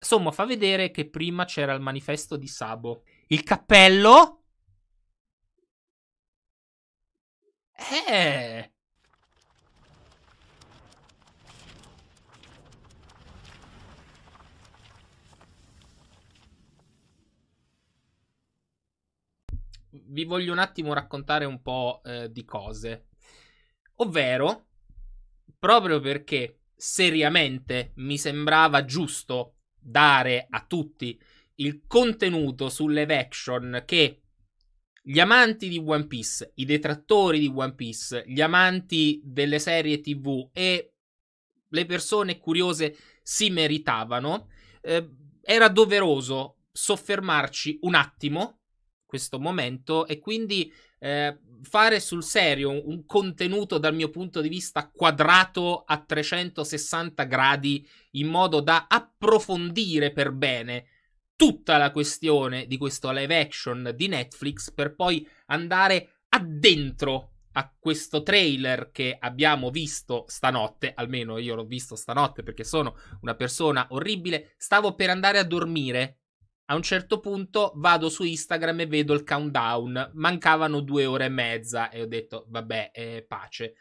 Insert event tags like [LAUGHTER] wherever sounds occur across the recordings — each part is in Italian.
Insomma, fa vedere che prima c'era il manifesto di Sabo. Il cappello. Eh. Vi voglio un attimo raccontare un po' eh, di cose. Ovvero, proprio perché seriamente mi sembrava giusto dare a tutti il contenuto sulle action che gli amanti di One Piece, i detrattori di One Piece, gli amanti delle serie TV e le persone curiose si meritavano, eh, era doveroso soffermarci un attimo questo momento e quindi eh, fare sul serio un, un, contenuto dal mio punto di vista quadrato a 360 gradi in modo da approfondire per bene tutta la questione di questo live action di Netflix per poi andare addentro a questo trailer che abbiamo visto stanotte, almeno io l'ho visto stanotte perché sono una persona orribile, stavo per andare a dormire a un certo punto vado su Instagram e vedo il countdown. Mancavano due ore e mezza e ho detto, vabbè, eh, pace.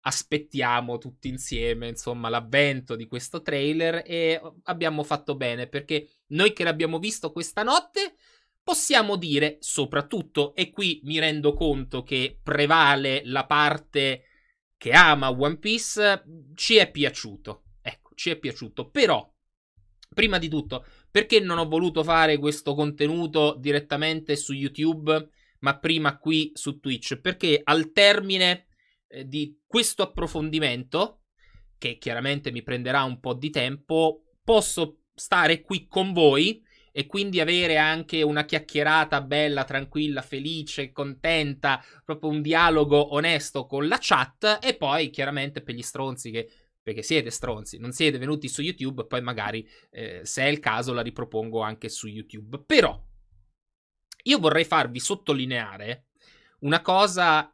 Aspettiamo tutti insieme, insomma, l'avvento di questo trailer e abbiamo fatto bene perché noi che l'abbiamo visto questa notte possiamo dire soprattutto, e qui mi rendo conto che prevale la parte che ama One Piece, ci è piaciuto. Ecco, ci è piaciuto. Però, prima di tutto, perché non ho voluto fare questo contenuto direttamente su YouTube, ma prima qui su Twitch? Perché al termine eh, di questo approfondimento, che chiaramente mi prenderà un po' di tempo, posso stare qui con voi e quindi avere anche una chiacchierata bella, tranquilla, felice, contenta, proprio un dialogo onesto con la chat e poi chiaramente per gli stronzi che perché siete stronzi, non siete venuti su YouTube, poi magari eh, se è il caso la ripropongo anche su YouTube. Però io vorrei farvi sottolineare una cosa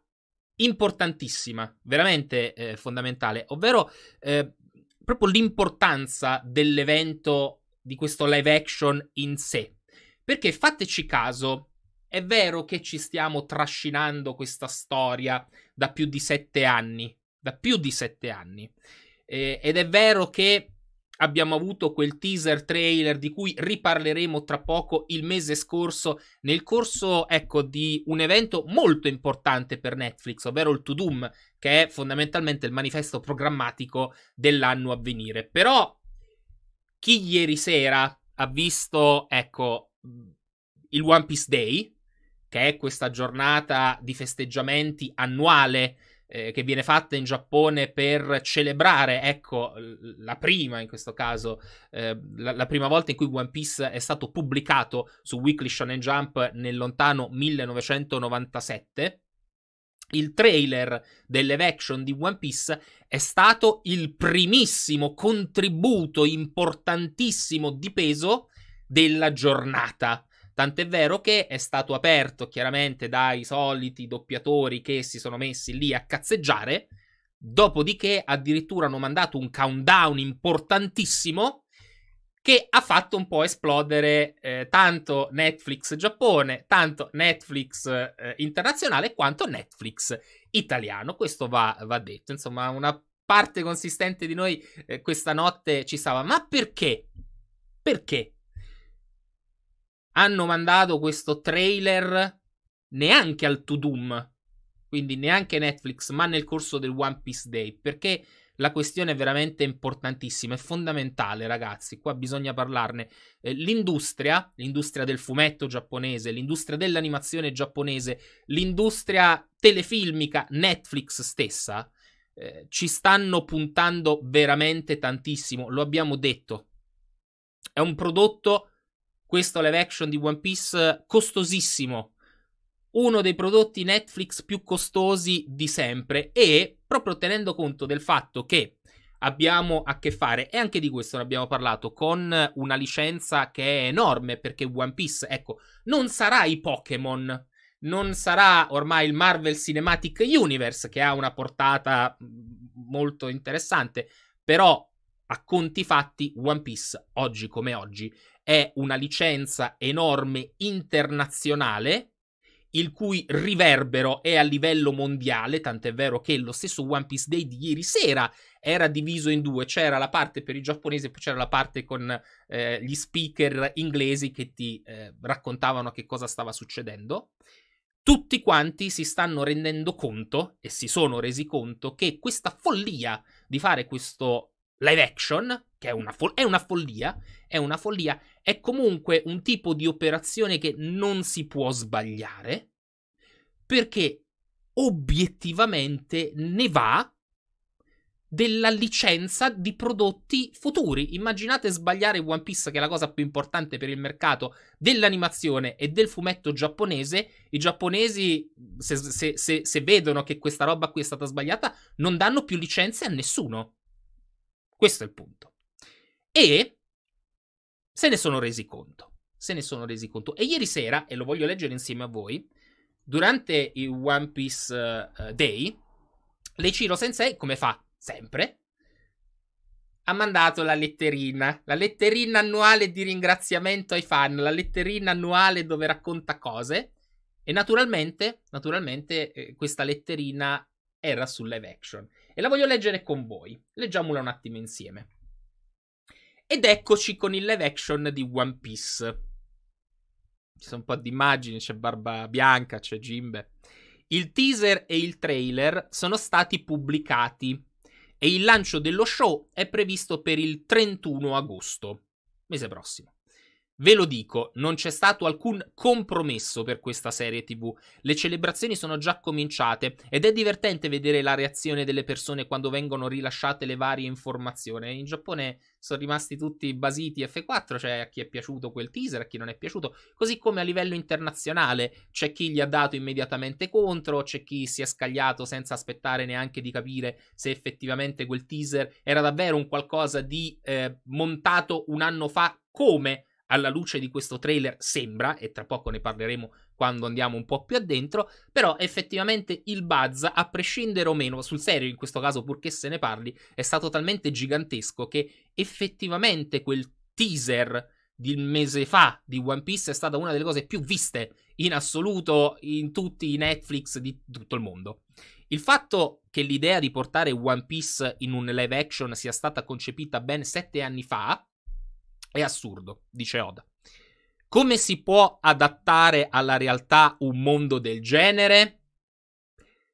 importantissima, veramente eh, fondamentale, ovvero eh, proprio l'importanza dell'evento di questo live action in sé. Perché fateci caso, è vero che ci stiamo trascinando questa storia da più di sette anni, da più di sette anni. Eh, ed è vero che abbiamo avuto quel teaser trailer di cui riparleremo tra poco il mese scorso nel corso ecco, di un evento molto importante per Netflix, ovvero il To Doom, che è fondamentalmente il manifesto programmatico dell'anno a venire. Però chi ieri sera ha visto ecco, mm, il One Piece Day, che è questa giornata di festeggiamenti annuale eh, che viene fatta in Giappone per celebrare, ecco, la prima in questo caso, eh, la, la, prima volta in cui One Piece è stato pubblicato su Weekly Shonen Jump nel lontano 1997. Il trailer dell'Evection di One Piece è stato il primissimo contributo importantissimo di peso della giornata Tant'è vero che è stato aperto chiaramente dai soliti doppiatori che si sono messi lì a cazzeggiare. Dopodiché, addirittura hanno mandato un countdown importantissimo che ha fatto un po' esplodere eh, tanto Netflix Giappone, tanto Netflix eh, internazionale, quanto Netflix italiano. Questo va, va, detto. Insomma, una parte consistente di noi eh, questa notte ci stava. Ma perché? Perché hanno mandato questo trailer neanche al To Doom, quindi neanche Netflix, ma nel corso del One Piece Day, perché la questione è veramente importantissima, è fondamentale, ragazzi. Qua bisogna parlarne. Eh, l'industria, l'industria del fumetto giapponese, l'industria dell'animazione giapponese, l'industria telefilmica, Netflix stessa, eh, ci stanno puntando veramente tantissimo. Lo abbiamo detto. È un prodotto questo live action di One Piece costosissimo, uno dei prodotti Netflix più costosi di sempre e proprio tenendo conto del fatto che abbiamo a che fare, e anche di questo ne abbiamo parlato, con una licenza che è enorme perché One Piece, ecco, non sarà i Pokémon, non sarà ormai il Marvel Cinematic Universe che ha una portata mm, molto interessante, però a conti fatti One Piece oggi come oggi è una licenza enorme internazionale il cui riverbero è a livello mondiale, tant'è vero che lo stesso One Piece Day di ieri sera era diviso in due, c'era la parte per i giapponesi e poi c'era la parte con eh, gli speaker inglesi che ti eh, raccontavano che cosa stava succedendo. Tutti quanti si stanno rendendo conto e si sono resi conto che questa follia di fare questo live action, che è una, fo- è una, follia, è una follia, è comunque un tipo di operazione che non si può sbagliare, perché obiettivamente ne va della licenza di prodotti futuri. Immaginate sbagliare One Piece, che è la cosa più importante per il mercato dell'animazione e del fumetto giapponese. I giapponesi, se, se, se, se vedono che questa roba qui è stata sbagliata, non danno più licenze a nessuno. Questo è il punto. E se ne sono resi conto. Se ne sono resi conto. E ieri sera, e lo voglio leggere insieme a voi, durante il One Piece uh, Day, Leichiro Sensei, come fa sempre, ha mandato la letterina, la letterina annuale di ringraziamento ai fan, la letterina annuale dove racconta cose. E naturalmente, naturalmente eh, questa letterina era sul live action e la voglio leggere con voi. Leggiamola un attimo insieme. Ed eccoci con il live action di One Piece. Ci sono un po' di immagini, c'è Barba Bianca, c'è Jimbe. Il teaser e il trailer sono stati pubblicati e il lancio dello show è previsto per il 31 agosto, mese prossimo. Ve lo dico, non c'è stato alcun compromesso per questa serie TV. Le celebrazioni sono già cominciate ed è divertente vedere la reazione delle persone quando vengono rilasciate le varie informazioni. In Giappone sono rimasti tutti basiti F4, cioè a chi è piaciuto quel teaser, a chi non è piaciuto, così come a livello internazionale c'è chi gli ha dato immediatamente contro, c'è chi si è scagliato senza aspettare neanche di capire se effettivamente quel teaser era davvero un qualcosa di eh, montato un anno fa come alla luce di questo trailer sembra, e tra poco ne parleremo quando andiamo un po' più addentro, però effettivamente il buzz, a prescindere o meno, sul serio in questo caso purché se ne parli, è stato talmente gigantesco che effettivamente quel teaser di un mese fa di One Piece è stata una delle cose più viste in assoluto in tutti i Netflix di tutto il mondo. Il fatto che l'idea di portare One Piece in un live action sia stata concepita ben sette anni fa è assurdo, dice Oda. Come si può adattare alla realtà un mondo del genere?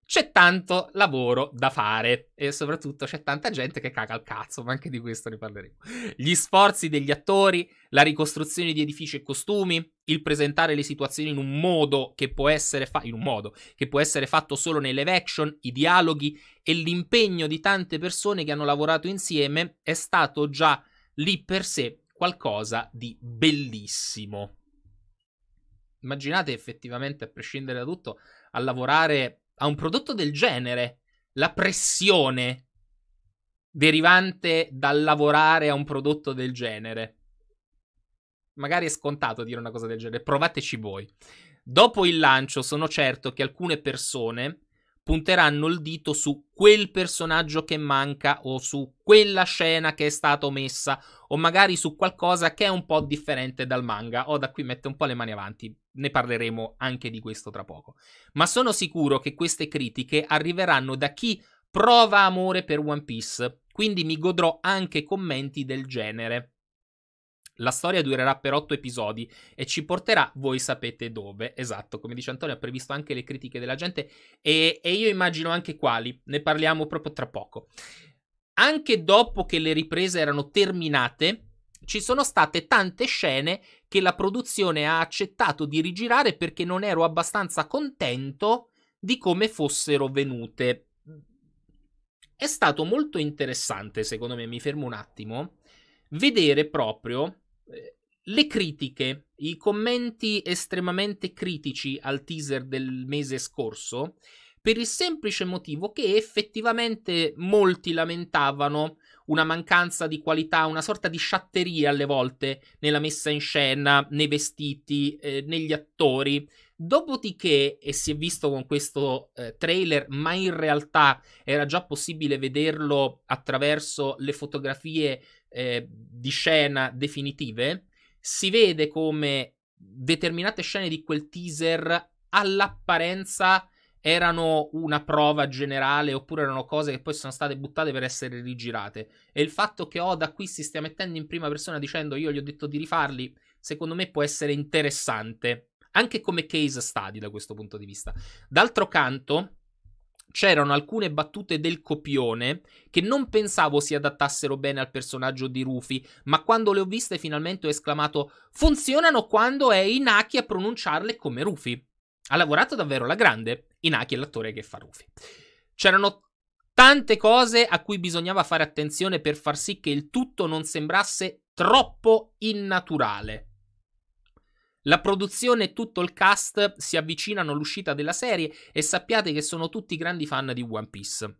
C'è tanto lavoro da fare e soprattutto c'è tanta gente che caga al cazzo, ma anche di questo ne parleremo. Gli sforzi degli attori, la ricostruzione di edifici e costumi, il presentare le situazioni in un modo che può essere, fa- modo, che può essere fatto solo nelle action, i dialoghi e l'impegno di tante persone che hanno lavorato insieme è stato già lì per sé qualcosa di bellissimo. Immaginate effettivamente, a prescindere da tutto, a lavorare a un prodotto del genere, la pressione derivante dal lavorare a un prodotto del genere. Magari è scontato dire una cosa del genere, provateci voi. Dopo il lancio sono certo che alcune persone punteranno il dito su quel personaggio che manca o su quella scena che è stata omessa o magari su qualcosa che è un po' differente dal manga. O da qui mette un po' le mani avanti, ne parleremo anche di questo tra poco. Ma sono sicuro che queste critiche arriveranno da chi prova amore per One Piece, quindi mi godrò anche commenti del genere. La storia durerà per otto episodi e ci porterà, voi sapete dove, esatto, come dice Antonio, ha previsto anche le critiche della gente e, e io immagino anche quali, ne parliamo proprio tra poco. Anche dopo che le riprese erano terminate, ci sono state tante scene che la produzione ha accettato di rigirare perché non ero abbastanza contento di come fossero venute. È stato molto interessante, secondo me, mi fermo un attimo, vedere proprio eh, le critiche, i commenti estremamente critici al teaser del mese scorso, per il semplice motivo che effettivamente molti lamentavano una mancanza di qualità, una sorta di sciatteria alle volte nella messa in scena, nei vestiti, eh, negli attori. Dopodiché, e si è visto con questo eh, trailer, ma in realtà era già possibile vederlo attraverso le fotografie eh, di scena definitive, si vede come determinate scene di quel teaser all'apparenza erano una prova generale oppure erano cose che poi sono state buttate per essere rigirate. E il fatto che Oda qui si stia mettendo in prima persona dicendo io gli ho detto di rifarli, secondo me può essere interessante. Anche come case study da questo punto di vista. D'altro canto, c'erano alcune battute del copione che non pensavo si adattassero bene al personaggio di Rufy, ma quando le ho viste finalmente ho esclamato funzionano quando è Inaki a pronunciarle come Rufy. Ha lavorato davvero alla grande, Inaki è l'attore che fa Rufy. C'erano tante cose a cui bisognava fare attenzione per far sì che il tutto non sembrasse troppo innaturale. La produzione e tutto il cast si avvicinano all'uscita della serie e sappiate che sono tutti grandi fan di One Piece.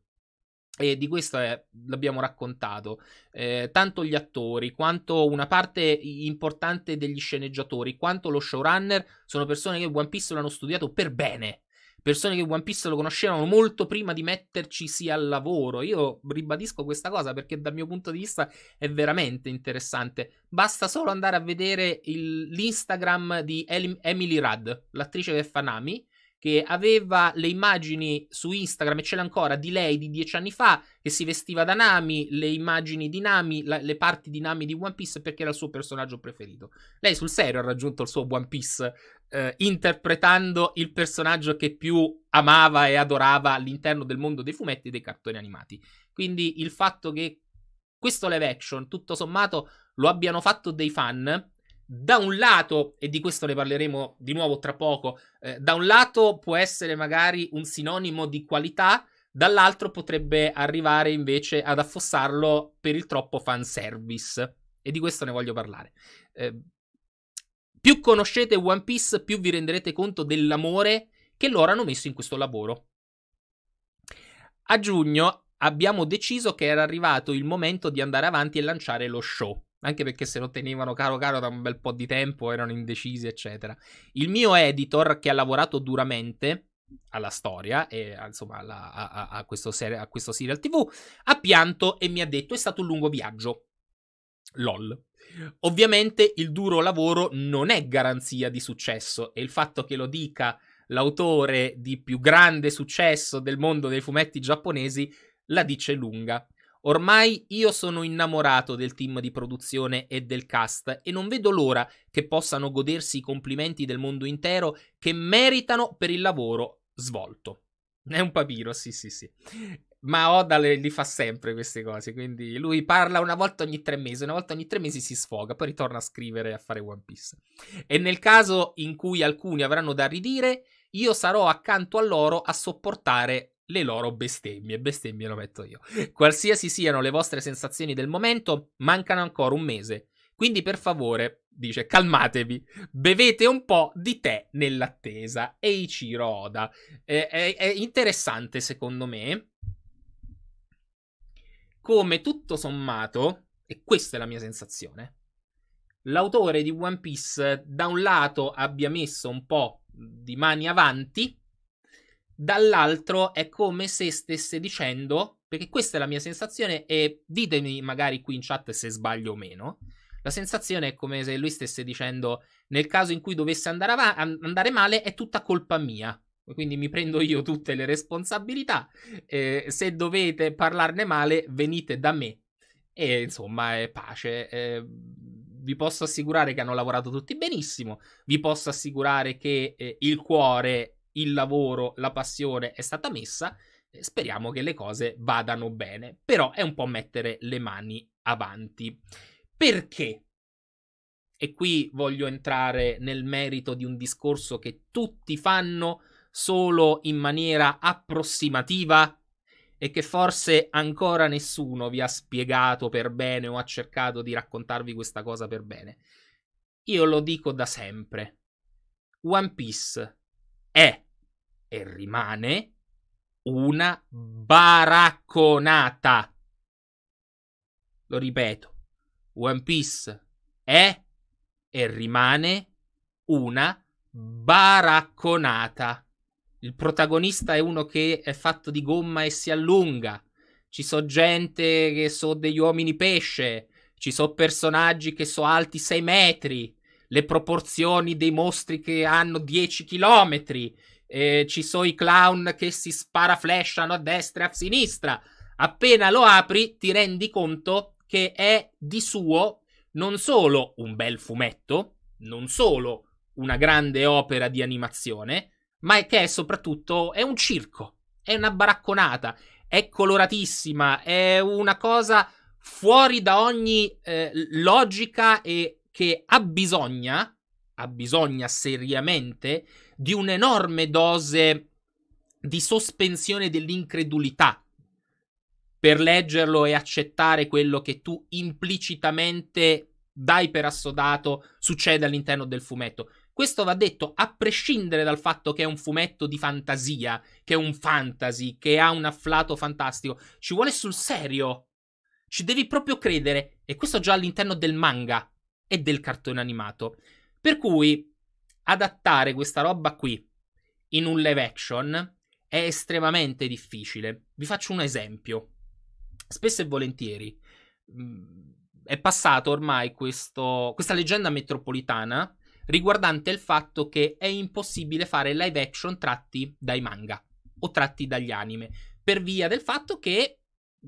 E di questo è, eh, l'abbiamo raccontato, eh, tanto gli attori quanto una parte importante degli sceneggiatori, quanto lo showrunner, sono persone che One Piece l'hanno studiato per bene, persone che One Piece lo conoscevano molto prima di metterci sia al lavoro. Io ribadisco questa cosa perché dal mio punto di vista è veramente interessante. Basta solo andare a vedere il, l'Instagram di Emily Rudd, l'attrice che fa Nami, che aveva le immagini su Instagram e ce l'ha ancora di lei di dieci anni fa che si vestiva da Nami, le immagini di Nami, la, le parti di Nami di One Piece perché era il suo personaggio preferito. Lei sul serio ha raggiunto il suo One Piece eh, interpretando il personaggio che più amava e adorava all'interno del mondo dei fumetti e dei cartoni animati. Quindi il fatto che questo live action, tutto sommato, lo abbiano fatto dei fan da un lato, e di questo ne parleremo di nuovo tra poco, eh, da un lato può essere magari un sinonimo di qualità, dall'altro potrebbe arrivare invece ad affossarlo per il troppo fanservice. E di questo ne voglio parlare. Eh, più conoscete One Piece, più vi renderete conto dell'amore che loro hanno messo in questo lavoro. A giugno abbiamo deciso che era arrivato il momento di andare avanti e lanciare lo show anche perché se lo tenevano caro caro da un bel po' di tempo, erano indecisi, eccetera. Il mio editor che ha lavorato duramente alla storia e ah, insomma alla, a, a, questo ser- a questo serial TV, ha pianto e mi ha detto è stato un lungo viaggio. LOL. Ovviamente il duro lavoro non è garanzia di successo e il fatto che lo dica l'autore di più grande successo del mondo dei fumetti giapponesi la dice lunga. Ormai io sono innamorato del team di produzione e del cast e non vedo l'ora che possano godersi i complimenti del mondo intero che meritano per il lavoro svolto. È un papiro, sì, sì, sì. Ma Oda le, li fa sempre queste cose, quindi lui parla una volta ogni tre mesi, una volta ogni tre mesi si sfoga, poi ritorna a scrivere e a fare One Piece. E nel caso in cui alcuni avranno da ridire, io sarò accanto a loro a sopportare le loro bestemmie. Bestemmie lo metto io. Qualsiasi siano le vostre sensazioni del momento, mancano ancora un mese. Quindi per favore, dice, calmatevi, bevete un po' di tè nell'attesa. E Ichiro Oda. Eh, è, è interessante secondo me come tutto sommato, e questa è la mia sensazione, l'autore di One Piece da un lato abbia messo un po' di mani avanti dall'altro è come se stesse dicendo, perché questa è la mia sensazione e ditemi magari qui in chat se sbaglio o meno, la sensazione è come se lui stesse dicendo nel caso in cui dovesse andare, av- andare male è tutta colpa mia, quindi mi prendo io tutte le responsabilità, eh, se dovete parlarne male venite da me e insomma è pace. Eh, vi posso assicurare che hanno lavorato tutti benissimo, vi posso assicurare che eh, il cuore il lavoro, la passione è stata messa, eh, speriamo che le cose vadano bene, però è un po' mettere le mani avanti. Perché? E qui voglio entrare nel merito di un discorso che tutti fanno solo in maniera approssimativa e che forse ancora nessuno vi ha spiegato per bene o ha cercato di raccontarvi questa cosa per bene. Io lo dico da sempre. One Piece è e rimane una baracconata. Lo ripeto, One Piece è e rimane una baracconata. Il protagonista è uno che è fatto di gomma e si allunga. Ci so gente che so degli uomini pesce. Ci so personaggi che so alti 6 metri. Le proporzioni dei mostri che hanno 10 chilometri eh, ci sono i clown che si sparaflesciano a destra e a sinistra. Appena lo apri ti rendi conto che è di suo non solo un bel fumetto, non solo una grande opera di animazione, ma è che è soprattutto è un circo, è una baracconata, è coloratissima, è una cosa fuori da ogni eh, logica e che ha bisogno, ha bisogno seriamente di un'enorme dose di sospensione dell'incredulità per leggerlo e accettare quello che tu implicitamente dai per assodato succede all'interno del fumetto. Questo va detto a prescindere dal fatto che è un fumetto di fantasia, che è un fantasy, che ha un afflato fantastico. Ci vuole sul serio. Ci devi proprio credere. E questo già all'interno del manga e del cartone animato. Per cui adattare questa roba qui in un live action è estremamente difficile. Vi faccio un esempio. Spesso e volentieri mh, mm, è passato ormai questo, questa leggenda metropolitana riguardante il fatto che è impossibile fare live action tratti dai manga o tratti dagli anime, per via del fatto che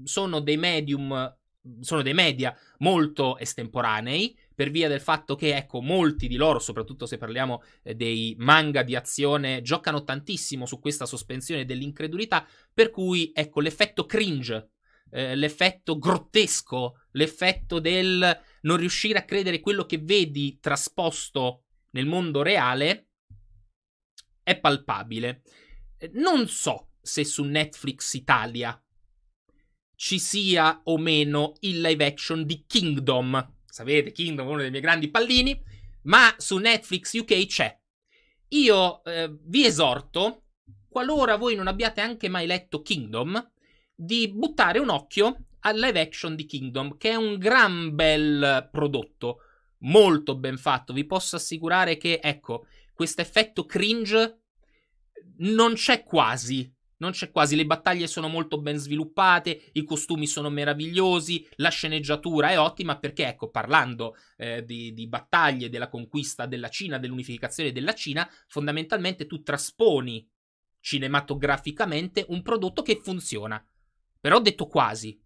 sono dei medium, sono dei media molto estemporanei, per via del fatto che, ecco, molti di loro, soprattutto se parliamo eh, dei manga di azione, giocano tantissimo su questa sospensione dell'incredulità, per cui, ecco, l'effetto cringe, eh, l'effetto grottesco, l'effetto del non riuscire a credere quello che vedi trasposto nel mondo reale, è palpabile. Eh, non so se su Netflix Italia ci sia o meno il live action di Kingdom Sapete, Kingdom è uno dei miei grandi pallini, ma su Netflix UK c'è. Io eh, vi esorto, qualora voi non abbiate anche mai letto Kingdom, di buttare un occhio al live action di Kingdom, che è un gran bel prodotto, molto ben fatto. Vi posso assicurare che, ecco, questo effetto cringe non c'è quasi non c'è quasi, le battaglie sono molto ben sviluppate, i costumi sono meravigliosi, la sceneggiatura è ottima perché, ecco, parlando eh, di, di, battaglie, della conquista della Cina, dell'unificazione della Cina, fondamentalmente tu trasponi cinematograficamente un prodotto che funziona. Però detto quasi,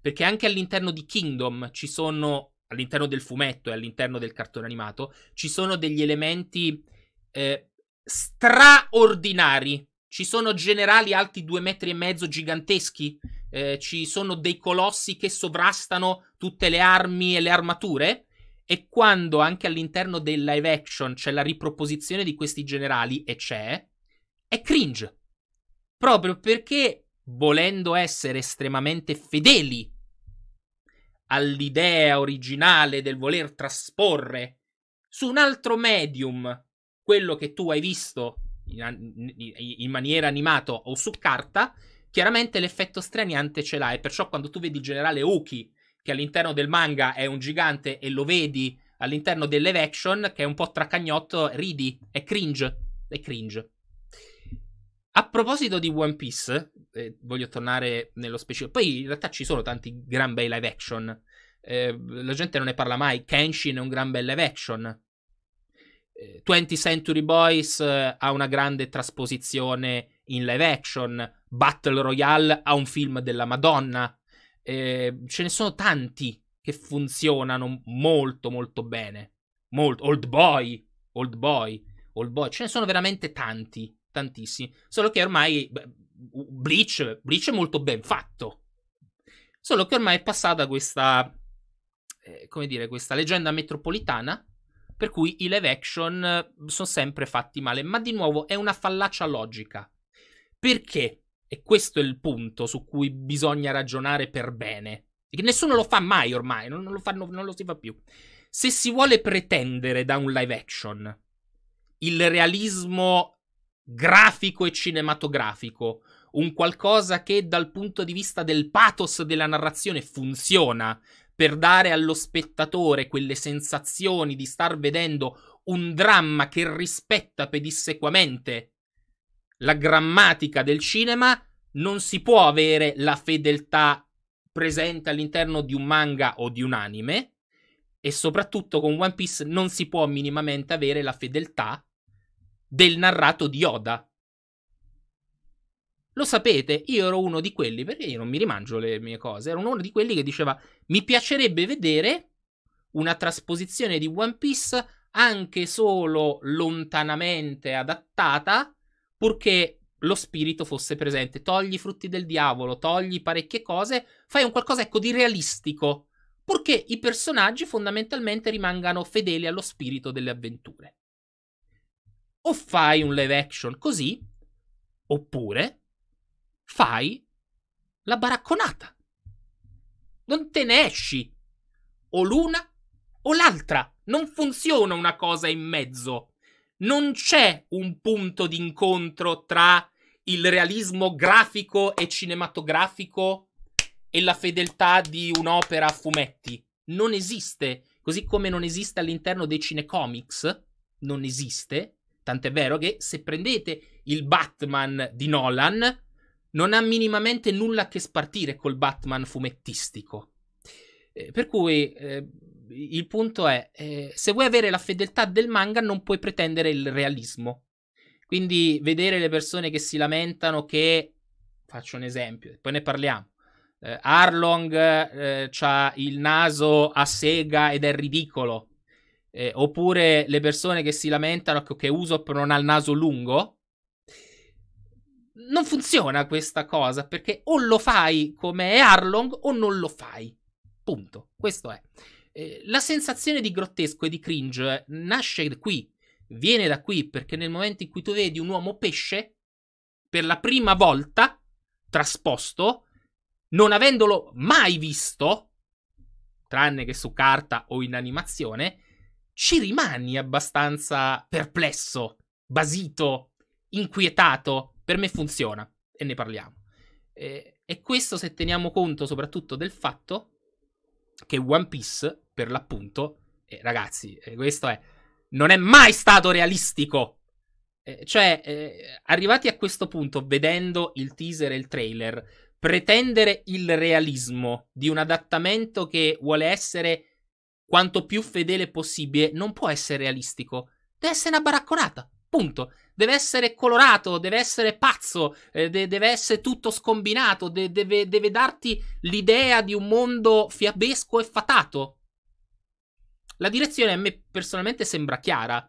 perché anche all'interno di Kingdom ci sono, all'interno del fumetto e all'interno del cartone animato, ci sono degli elementi eh, straordinari ci sono generali alti due metri e mezzo giganteschi? Eh, ci sono dei colossi che sovrastano tutte le armi e le armature? E quando anche all'interno del live action c'è la riproposizione di questi generali, e c'è, è cringe. Proprio perché, volendo essere estremamente fedeli all'idea originale del voler trasporre su un altro medium quello che tu hai visto in, in maniera animata o su carta, chiaramente l'effetto straniante ce l'ha e perciò quando tu vedi il generale Uki, che all'interno del manga è un gigante e lo vedi all'interno delle action, che è un po' tracagnotto, ridi, è cringe, è cringe. A proposito di One Piece, eh, voglio tornare nello specifico. Poi in realtà ci sono tanti gran bei live action. Eh, la gente non ne parla mai. Kenshin è un gran bel live action. 20th eh, Century Boys eh, ha una grande trasposizione in live action, Battle Royale ha un film della Madonna, eh, ce ne sono tanti che funzionano molto molto bene. Molto. Old Boy, Old Boy, Old Boy, ce ne sono veramente tanti, tantissimi. Solo che ormai Bleach, Bleach è molto ben fatto. Solo che ormai è passata questa, eh, come dire, questa leggenda metropolitana per cui i live action eh, sono sempre fatti male, ma di nuovo è una fallacia logica. Perché? E questo è il punto su cui bisogna ragionare per bene. Che nessuno lo fa mai ormai, non lo, fa, non lo si fa più. Se si vuole pretendere da un live action il realismo grafico e cinematografico, un qualcosa che dal punto di vista del pathos della narrazione funziona, per dare allo spettatore quelle sensazioni di star vedendo un dramma che rispetta pedissequamente la grammatica del cinema, non si può avere la fedeltà presente all'interno di un manga o di un anime e soprattutto con One Piece non si può minimamente avere la fedeltà del narrato di Oda, lo sapete, io ero uno di quelli, perché io non mi rimangio le mie cose, ero uno di quelli che diceva mi piacerebbe vedere una trasposizione di One Piece anche solo lontanamente adattata, purché lo spirito fosse presente. Togli i frutti del diavolo, togli parecchie cose, fai un qualcosa ecco di realistico, purché i personaggi fondamentalmente rimangano fedeli allo spirito delle avventure. O fai un live action così, oppure fai la baracconata. Non te ne esci. O l'una o l'altra. Non funziona una cosa in mezzo. Non c'è un punto d'incontro tra il realismo grafico e cinematografico e la fedeltà di un'opera a fumetti. Non esiste, così come non esiste all'interno dei cinecomics, non esiste. Tant'è vero che se prendete il Batman di Nolan, non ha minimamente nulla a che spartire col Batman fumettistico. Eh, per cui eh, il punto è, eh, se vuoi avere la fedeltà del manga non puoi pretendere il realismo. Quindi vedere le persone che si lamentano che, faccio un esempio, poi ne parliamo, eh, Arlong eh, ha il naso a sega ed è ridicolo, eh, oppure le persone che si lamentano che Usopp non ha il naso lungo, non funziona questa cosa perché o lo fai come è Arlong o non lo fai. Punto. Questo è. Eh, la sensazione di grottesco e di cringe eh, nasce qui, viene da qui perché nel momento in cui tu vedi un uomo pesce per la prima volta trasposto, non avendolo mai visto, tranne che su carta o in animazione, ci rimani abbastanza perplesso, basito, inquietato per me funziona e ne parliamo. E, e questo se teniamo conto soprattutto del fatto che One Piece, per l'appunto, eh, ragazzi, eh, questo è, non è mai stato realistico. Eh, cioè, eh, arrivati a questo punto, vedendo il teaser e il trailer, pretendere il realismo di un adattamento che vuole essere quanto più fedele possibile non può essere realistico. Deve essere una baracconata. Punto deve essere colorato, deve essere pazzo, eh, de- deve essere tutto scombinato, de- deve-, deve darti l'idea di un mondo fiabesco e fatato. La direzione a me personalmente sembra chiara.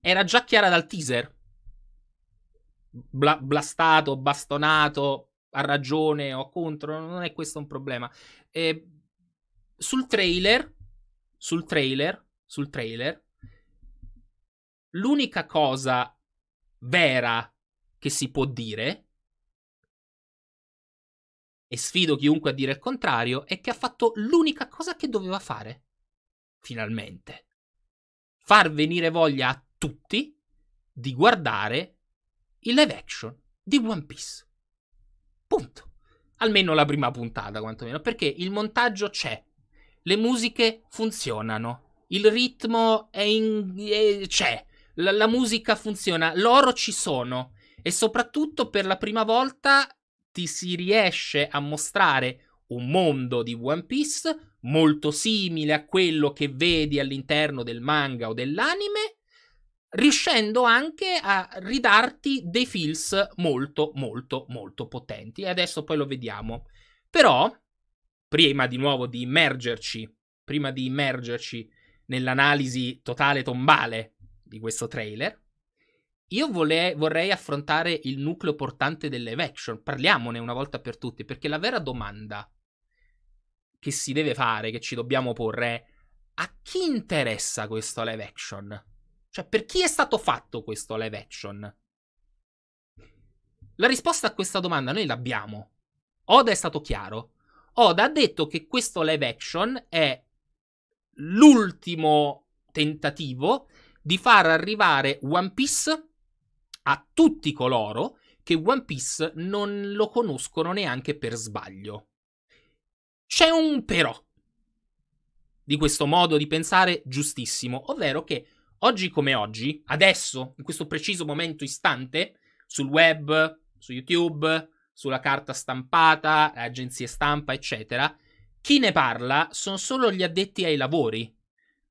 Era già chiara dal teaser. Bla- blastato, bastonato, ha ragione o contro, non è questo un problema. Eh, sul trailer, sul trailer, sul trailer, l'unica cosa vera che si può dire, e sfido chiunque a dire il contrario, è che ha fatto l'unica cosa che doveva fare. Finalmente. Far venire voglia a tutti di guardare il live action di One Piece. Punto. Almeno la prima puntata, quantomeno, perché il montaggio c'è, le musiche funzionano, il ritmo è in... c'è, la, la musica funziona, loro ci sono e soprattutto per la prima volta ti si riesce a mostrare un mondo di One Piece molto simile a quello che vedi all'interno del manga o dell'anime, riuscendo anche a ridarti dei feels molto molto molto potenti e adesso poi lo vediamo. Però prima di nuovo di immergerci, prima di immergerci nell'analisi totale tombale di questo trailer. Io vole- vorrei affrontare il nucleo portante delle action, parliamone una volta per tutte, perché la vera domanda che si deve fare, che ci dobbiamo porre è a chi interessa questo live action? Cioè, per chi è stato fatto questo live action? La risposta a questa domanda noi l'abbiamo. Oda è stato chiaro. Oda ha detto che questo live action è l'ultimo tentativo di far arrivare One Piece a tutti coloro che One Piece non lo conoscono neanche per sbaglio. C'è un però di questo modo di pensare giustissimo, ovvero che oggi come oggi, adesso, in questo preciso momento istante, sul web, su YouTube, sulla carta stampata, agenzie stampa, eccetera, chi ne parla sono solo gli addetti ai lavori,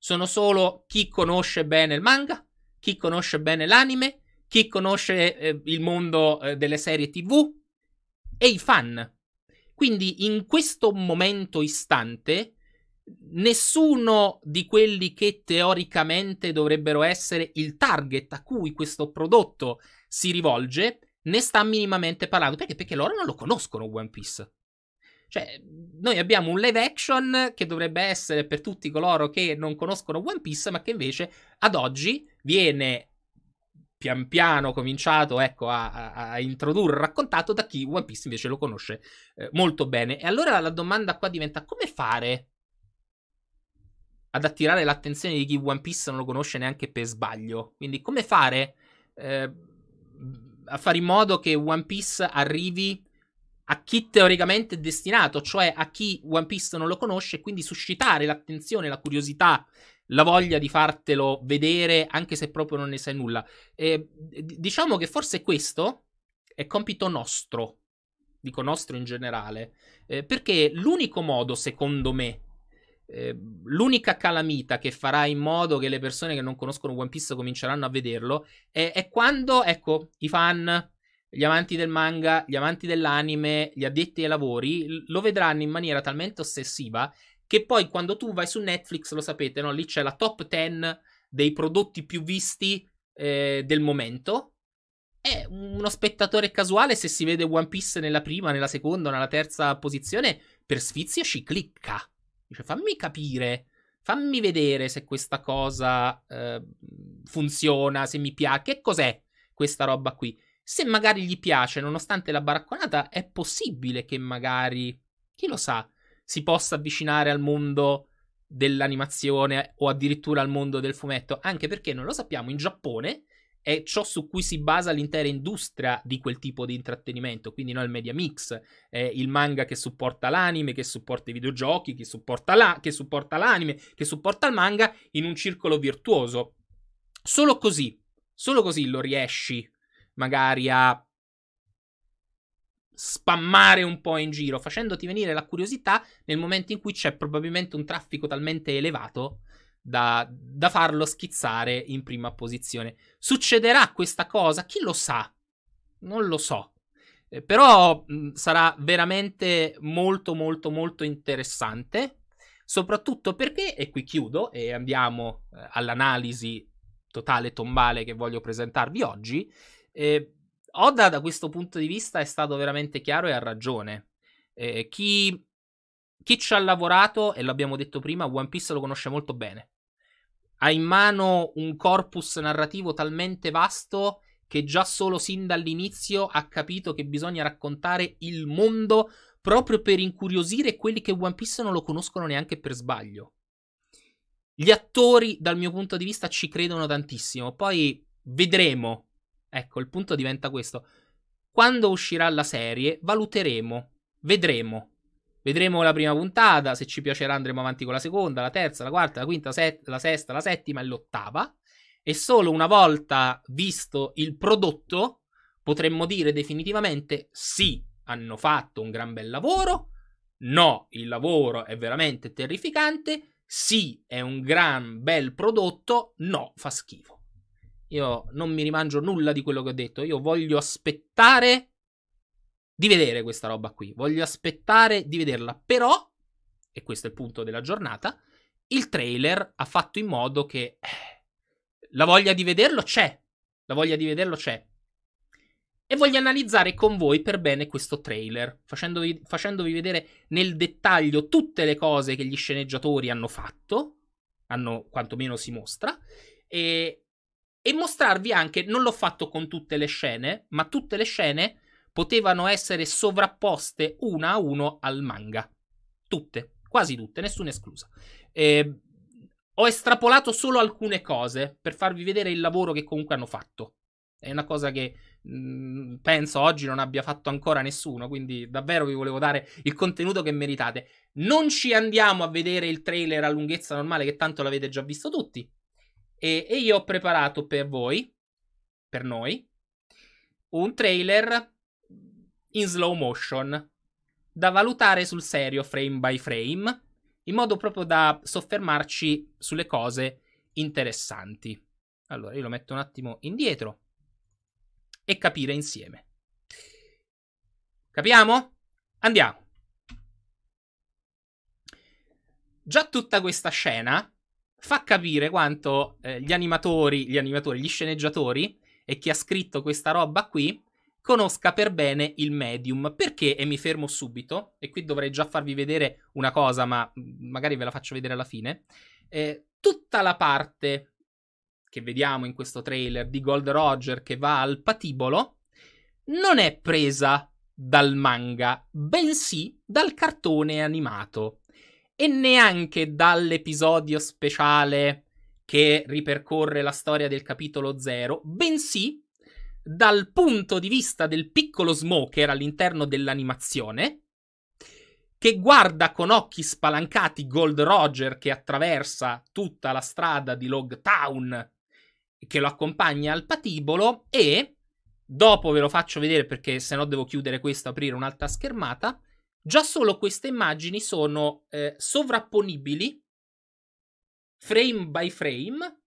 sono solo chi conosce bene il manga, chi conosce bene l'anime, chi conosce eh, il mondo eh, delle serie TV e i fan. Quindi in questo momento istante nessuno di quelli che teoricamente dovrebbero essere il target a cui questo prodotto si rivolge ne sta minimamente parlando. Perché? Perché loro non lo conoscono One Piece. Cioè, noi abbiamo un live action che dovrebbe essere per tutti coloro che non conoscono One Piece, ma che invece ad oggi viene pian piano cominciato ecco, a, a, introdurre, raccontato da chi One Piece invece lo conosce eh, molto bene. E allora la domanda qua diventa come fare ad attirare l'attenzione di chi One Piece non lo conosce neanche per sbaglio? Quindi come fare eh, a fare in modo che One Piece arrivi a chi teoricamente è destinato, cioè a chi One Piece non lo conosce, e quindi suscitare l'attenzione, la curiosità, la voglia di fartelo vedere, anche se proprio non ne sai nulla. E, diciamo che forse questo è compito nostro, dico nostro in generale, eh, perché l'unico modo, secondo me, eh, l'unica calamita che farà in modo che le persone che non conoscono One Piece cominceranno a vederlo è, è quando, ecco, i fan gli amanti del manga, gli amanti dell'anime, gli addetti ai lavori, lo vedranno in maniera talmente ossessiva che poi quando tu vai su Netflix, lo sapete, no? lì c'è la top 10 dei prodotti più visti eh, del momento. E uno spettatore casuale, se si vede One Piece nella prima, nella seconda, nella terza posizione, per sfizio ci clicca. Dice, fammi capire, fammi vedere se questa cosa eh, funziona, se mi piace, che cos'è questa roba qui se magari gli piace, nonostante la baracconata, è possibile che magari, chi lo sa, si possa avvicinare al mondo dell'animazione o addirittura al mondo del fumetto, anche perché non lo sappiamo, in Giappone è ciò su cui si basa l'intera industria di quel tipo di intrattenimento, quindi no, il media mix, è il manga che supporta l'anime, che supporta i videogiochi, che supporta, la, che supporta l'anime, che supporta il manga in un circolo virtuoso. Solo così, solo così lo riesci magari a spammare un po' in giro, facendoti venire la curiosità nel momento in cui c'è probabilmente un traffico talmente elevato da, da farlo schizzare in prima posizione. Succederà questa cosa? Chi lo sa? Non lo so. Eh, però mm, sarà veramente molto molto molto interessante, soprattutto perché, e qui chiudo e andiamo eh, all'analisi totale tombale che voglio presentarvi oggi, eh, Oda da questo punto di vista è stato veramente chiaro e ha ragione. Eh, chi, chi ci ha lavorato, e l'abbiamo detto prima, One Piece lo conosce molto bene. Ha in mano un corpus narrativo talmente vasto che già solo sin dall'inizio ha capito che bisogna raccontare il mondo proprio per incuriosire quelli che One Piece non lo conoscono neanche per sbaglio. Gli attori, dal mio punto di vista, ci credono tantissimo. Poi vedremo Ecco, il punto diventa questo. Quando uscirà la serie, valuteremo, vedremo. Vedremo la prima puntata, se ci piacerà andremo avanti con la seconda, la terza, la quarta, la quinta, set- la sesta, la settima e l'ottava. E solo una volta visto il prodotto potremmo dire definitivamente sì, hanno fatto un gran bel lavoro, no, il lavoro è veramente terrificante, sì, è un gran bel prodotto, no, fa schifo. Io non mi rimangio nulla di quello che ho detto. Io voglio aspettare di vedere questa roba qui. Voglio aspettare di vederla. Però, e questo è il punto della giornata, il trailer ha fatto in modo che eh, la voglia di vederlo c'è. La voglia di vederlo c'è. E voglio analizzare con voi per bene questo trailer, facendovi, facendovi vedere nel dettaglio tutte le cose che gli sceneggiatori hanno fatto, hanno quantomeno si mostra, e, e mostrarvi anche, non l'ho fatto con tutte le scene, ma tutte le scene potevano essere sovrapposte una a uno al manga. Tutte, quasi tutte, nessuna esclusa. Eh, ho estrapolato solo alcune cose per farvi vedere il lavoro che comunque hanno fatto. È una cosa che mh, mm, penso oggi non abbia fatto ancora nessuno, quindi davvero vi volevo dare il contenuto che meritate. Non ci andiamo a vedere il trailer a lunghezza normale che tanto l'avete già visto tutti. E, e io ho preparato per voi, per noi, un trailer in slow motion da valutare sul serio frame by frame, in modo proprio da soffermarci sulle cose interessanti. Allora, io lo metto un attimo indietro e capire insieme. Capiamo? Andiamo. Già tutta questa scena fa capire quanto eh, gli, animatori, gli animatori, gli sceneggiatori e chi ha scritto questa roba qui conosca per bene il medium. Perché, e mi fermo subito, e qui dovrei già farvi vedere una cosa, ma mm, magari ve la faccio vedere alla fine, eh, tutta la parte che vediamo in questo trailer di Gold Roger che va al patibolo non è presa dal manga, bensì dal cartone animato e neanche dall'episodio speciale che ripercorre la storia del capitolo 0, bensì dal punto di vista del piccolo smoker all'interno dell'animazione, che guarda con occhi spalancati Gold Roger che attraversa tutta la strada di Log Town, che lo accompagna al patibolo e, dopo ve lo faccio vedere perché se no devo chiudere questo e aprire un'altra schermata, Già solo queste immagini sono eh, sovrapponibili frame by frame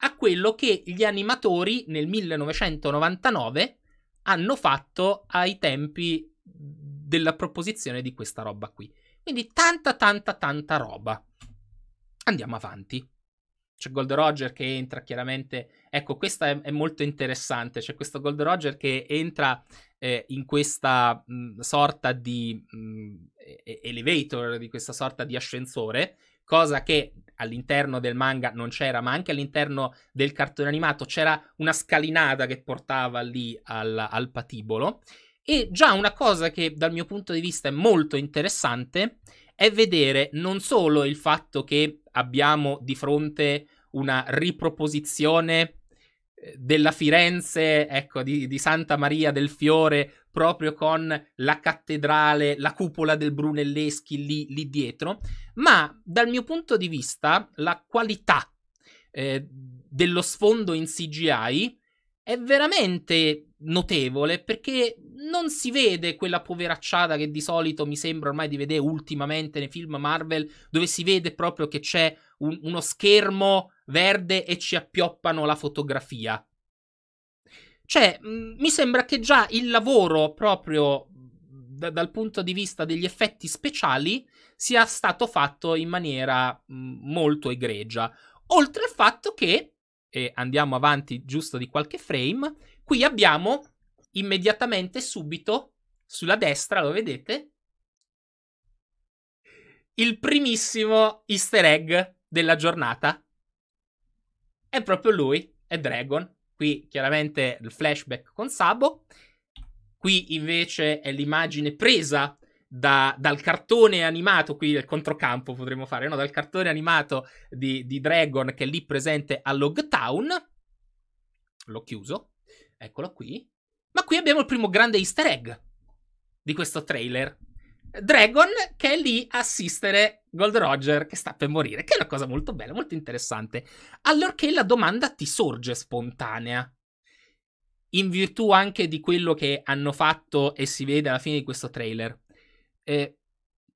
a quello che gli animatori nel 1999 hanno fatto ai tempi della proposizione di questa roba qui. Quindi tanta tanta tanta roba. Andiamo avanti. C'è Gold Roger che entra chiaramente. Ecco, questa è, è molto interessante. C'è questo Gold Roger che entra eh, in questa mh, sorta di mh, elevator, di questa sorta di ascensore, cosa che all'interno del manga non c'era, ma anche all'interno del cartone animato c'era una scalinata che portava lì al, al patibolo. E già una cosa che dal mio punto di vista è molto interessante è vedere non solo il fatto che abbiamo di fronte una riproposizione eh, della Firenze, ecco, di, di, Santa Maria del Fiore, proprio con la cattedrale, la cupola del Brunelleschi lì, lì dietro, ma dal mio punto di vista la qualità eh, dello sfondo in CGI è veramente notevole perché non si vede quella poveracciata che di solito mi sembra ormai di vedere ultimamente nei film Marvel dove si vede proprio che c'è un, uno schermo verde e ci appioppano la fotografia. Cioè, mh, mm, mi sembra che già il lavoro proprio mm, d- dal punto di vista degli effetti speciali sia stato fatto in maniera mh, mm, molto egregia. Oltre al fatto che, e andiamo avanti giusto di qualche frame, Qui abbiamo immediatamente, subito, sulla destra, lo vedete, il primissimo easter egg della giornata. È proprio lui, è Dragon. Qui chiaramente il flashback con Sabo. Qui invece è l'immagine presa da, dal cartone animato, qui il controcampo potremmo fare, no? dal cartone animato di, di Dragon che è lì presente a Log Town. L'ho chiuso. Eccolo qui. Ma qui abbiamo il primo grande easter egg di questo trailer. Dragon che è lì a assistere Gold Roger che sta per morire, che è una cosa molto bella, molto interessante. Allorché la domanda ti sorge spontanea. In virtù anche di quello che hanno fatto e si vede alla fine di questo trailer. Eh,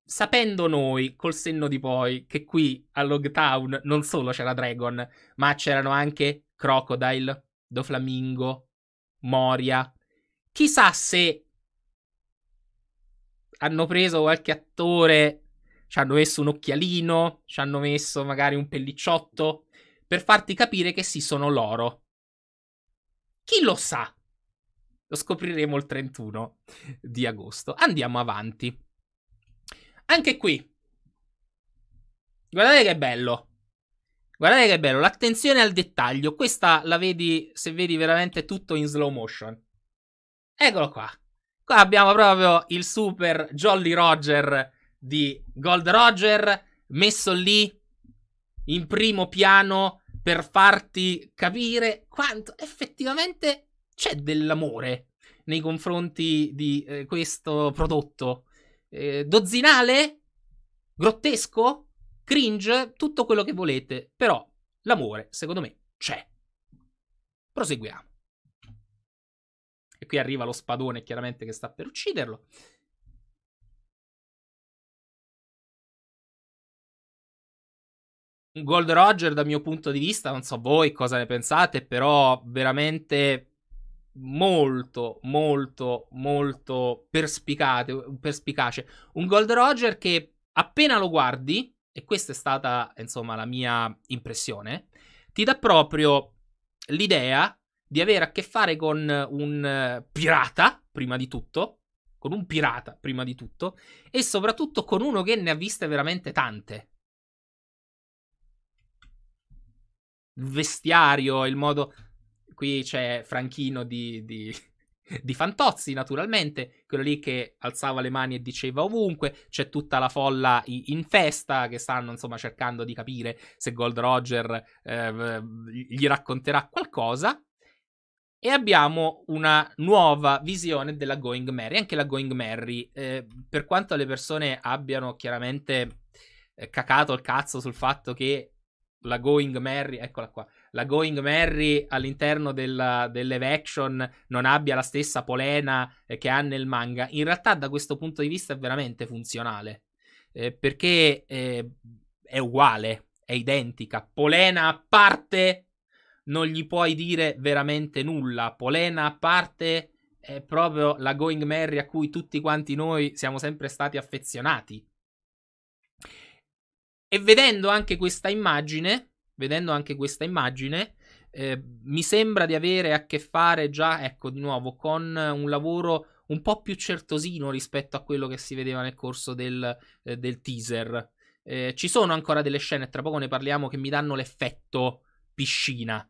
sapendo noi, col senno di poi, che qui a Logtown non solo c'era Dragon, ma c'erano anche Crocodile, Doflamingo, Moria. Chissà se hanno preso qualche attore, ci hanno messo un occhialino, ci hanno messo magari un pellicciotto, per farti capire che sì, sono loro. Chi lo sa? Lo scopriremo il 31 di agosto. Andiamo avanti. Anche qui. Guardate che bello. Guardate che bello, l'attenzione al dettaglio. Questa la vedi, se vedi, veramente tutto in slow motion. Eccolo qua. Qua abbiamo proprio il super Jolly Roger di Gold Roger messo lì in primo piano per farti capire quanto effettivamente c'è dell'amore nei confronti di eh, questo prodotto. Eh, dozzinale? Grottesco? Cringe, tutto quello che volete, però l'amore, secondo me, c'è. Proseguiamo. E qui arriva lo spadone, chiaramente, che sta per ucciderlo. Un Gold Roger, dal mio punto di vista, non so voi cosa ne pensate, però veramente molto, molto, molto perspicace. Un Gold Roger che appena lo guardi e questa è stata insomma la mia impressione, ti dà proprio l'idea di avere a che fare con un pirata, prima di tutto, con un pirata, prima di tutto, e soprattutto con uno che ne ha viste veramente tante. Il vestiario, il modo... Qui c'è Franchino di, di di Fantozzi, naturalmente, quello lì che alzava le mani e diceva ovunque, c'è tutta la folla in festa che stanno insomma cercando di capire se Gold Roger eh, gli racconterà qualcosa. E abbiamo una nuova visione della Going Merry, Anche la Going Merry, eh, per quanto le persone abbiano chiaramente eh, cacato il cazzo sul fatto che la Going Merry, eccola qua, la Going Merry all'interno del, dell'eve action non abbia la stessa polena eh, che ha nel manga, in realtà da questo punto di vista è veramente funzionale. Eh, perché eh, è uguale, è identica. Polena a parte non gli puoi dire veramente nulla. Polena a parte è proprio la Going Merry a cui tutti quanti noi siamo sempre stati affezionati. E vedendo anche questa immagine, vedendo anche questa immagine, eh, mi sembra di avere a che fare già, ecco, di nuovo, con un lavoro un po' più certosino rispetto a quello che si vedeva nel corso del, eh, del teaser. Eh, ci sono ancora delle scene, tra poco ne parliamo, che mi danno l'effetto piscina.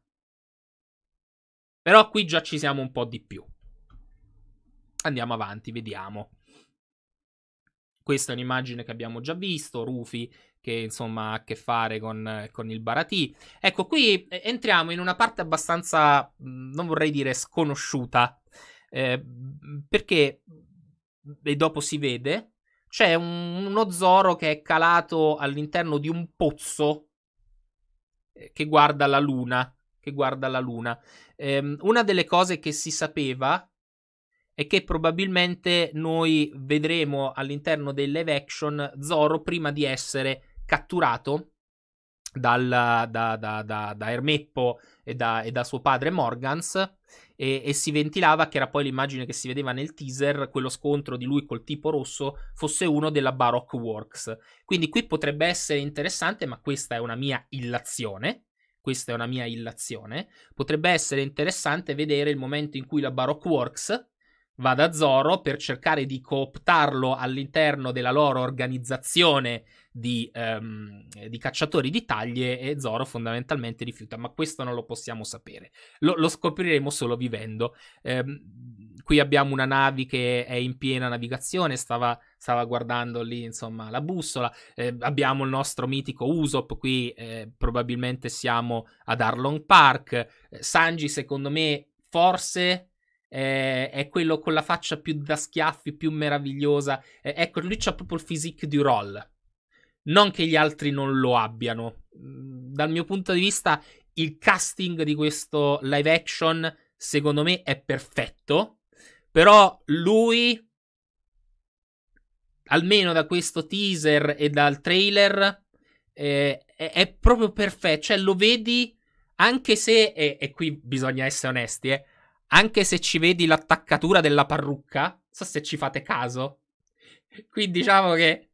Però qui già ci siamo un po' di più. Andiamo avanti, vediamo. Questa è un'immagine che abbiamo già visto, Rufy che insomma ha a che fare con, con il Baratì. Ecco, qui eh, entriamo in una parte abbastanza, non vorrei dire sconosciuta, eh, perché, e dopo si vede, c'è un, uno Zoro che è calato all'interno di un pozzo eh, che guarda la luna. Che guarda la luna. Eh, una delle cose che si sapeva e che probabilmente noi vedremo all'interno del live action Zoro prima di essere catturato dal, da, da, da, da, Ermeppo e da, e suo padre Morgans e, e, si ventilava che era poi l'immagine che si vedeva nel teaser, quello scontro di lui col tipo rosso fosse uno della Baroque Works. Quindi qui potrebbe essere interessante, ma questa è una mia illazione, questa è una mia illazione, potrebbe essere interessante vedere il momento in cui la Baroque Works va da Zoro per cercare di cooptarlo all'interno della loro organizzazione di, um, di, cacciatori di taglie e Zoro fondamentalmente rifiuta, ma questo non lo possiamo sapere, lo, lo scopriremo solo vivendo. Um, qui abbiamo una nave che è in piena navigazione, stava, stava guardando lì insomma la bussola, eh, abbiamo il nostro mitico Usopp, qui eh, probabilmente siamo ad Arlong Park, Sanji secondo me forse eh, è quello con la faccia più da schiaffi, più meravigliosa. Eh, ecco, lui c'ha proprio il physique di roll. Non che gli altri non lo abbiano. Mm, dal mio punto di vista, il casting di questo live action, secondo me, è perfetto. Però lui, almeno da questo teaser e dal trailer, eh, è, è, proprio perfetto. Cioè, lo vedi, anche se, e, e qui bisogna essere onesti, eh, anche se ci vedi l'attaccatura della parrucca, non so se ci fate caso. Qui diciamo che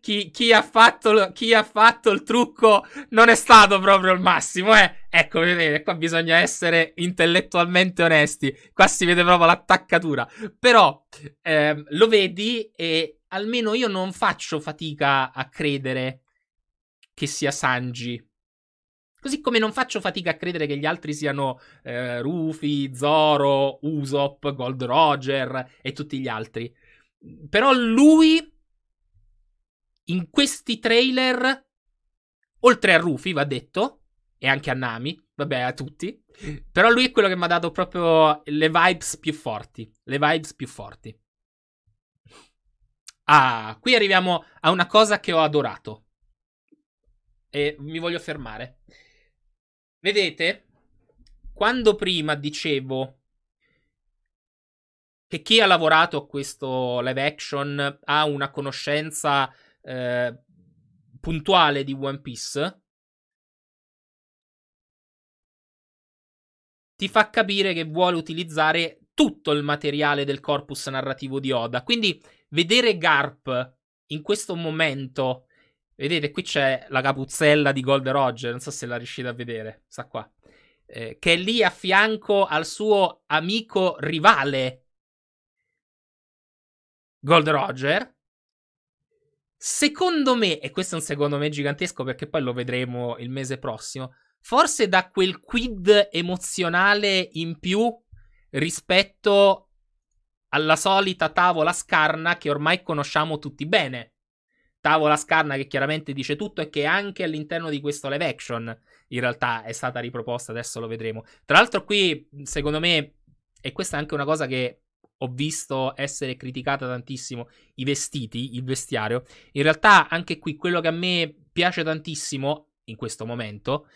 chi, chi, ha fatto, chi, ha fatto, il trucco non è stato proprio il massimo, eh. Ecco, vedete, qua bisogna essere intellettualmente onesti. Qua si vede proprio l'attaccatura. Però eh, lo vedi e almeno io non faccio fatica a credere che sia Sanji. Così come non faccio fatica a credere che gli altri siano eh, Rufy, Zoro, Usopp, Gold Roger e tutti gli altri. Però lui, in questi trailer, oltre a Rufy, va detto, e anche a Nami, vabbè, a tutti, però lui è quello che mi ha dato proprio le vibes più forti. Le vibes più forti. Ah, qui arriviamo a una cosa che ho adorato. E mi voglio fermare. Vedete? Quando prima dicevo che chi ha lavorato a questo live action ha una conoscenza eh, puntuale di One Piece, ti fa capire che vuole utilizzare tutto il materiale del corpus narrativo di Oda. Quindi vedere Garp in questo momento Vedete, qui c'è la capuzzella di Gold Roger, non so se la riuscite a vedere, sta qua. Eh, che è lì a fianco al suo amico rivale Gold Roger. Secondo me, e questo è un secondo me gigantesco perché poi lo vedremo il mese prossimo, forse da quel quid emozionale in più rispetto alla solita tavola scarna che ormai conosciamo tutti bene tavola scarna che chiaramente dice tutto e che anche all'interno di questo live action in realtà è stata riproposta, adesso lo vedremo. Tra l'altro qui, secondo me, e questa è anche una cosa che ho visto essere criticata tantissimo, i vestiti, il vestiario, in realtà anche qui quello che a me piace tantissimo in questo momento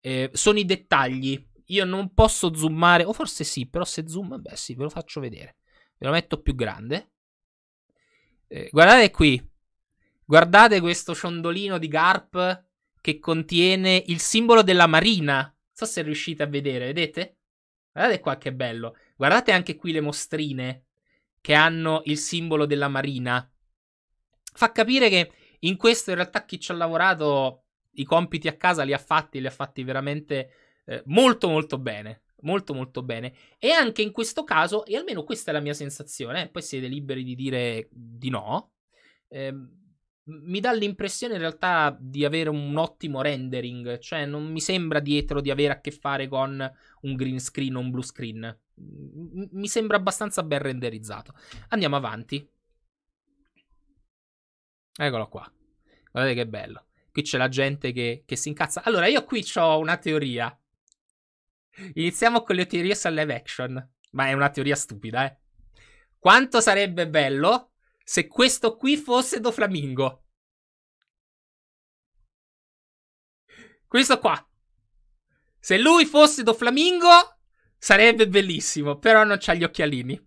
eh, sono i dettagli. Io non posso zoomare, o forse sì, però se zoom, beh sì, ve lo faccio vedere. Ve lo metto più grande. Eh, guardate qui, Guardate questo ciondolino di Garp che contiene il simbolo della marina. Non so se riuscite a vedere, vedete? Guardate qua che bello. Guardate anche qui le mostrine che hanno il simbolo della marina. Fa capire che in questo in realtà chi ci ha lavorato i compiti a casa li ha fatti, li ha fatti veramente eh, molto molto bene. Molto molto bene. E anche in questo caso, e almeno questa è la mia sensazione, eh, poi siete liberi di dire di no, ehm, mi dà l'impressione in realtà di avere un ottimo rendering, cioè non mi sembra dietro di avere a che fare con un green screen o un blue screen. Mi sembra abbastanza ben renderizzato. Andiamo avanti. Eccolo qua. Guardate che bello. Qui c'è la gente che, che si incazza. Allora, io qui ho una teoria. Iniziamo con le teorie sulla live action. Ma è una teoria stupida, eh. Quanto sarebbe bello se questo qui fosse Doflamingo. Questo qua. Se lui fosse Doflamingo, sarebbe bellissimo, però non c'ha gli occhialini.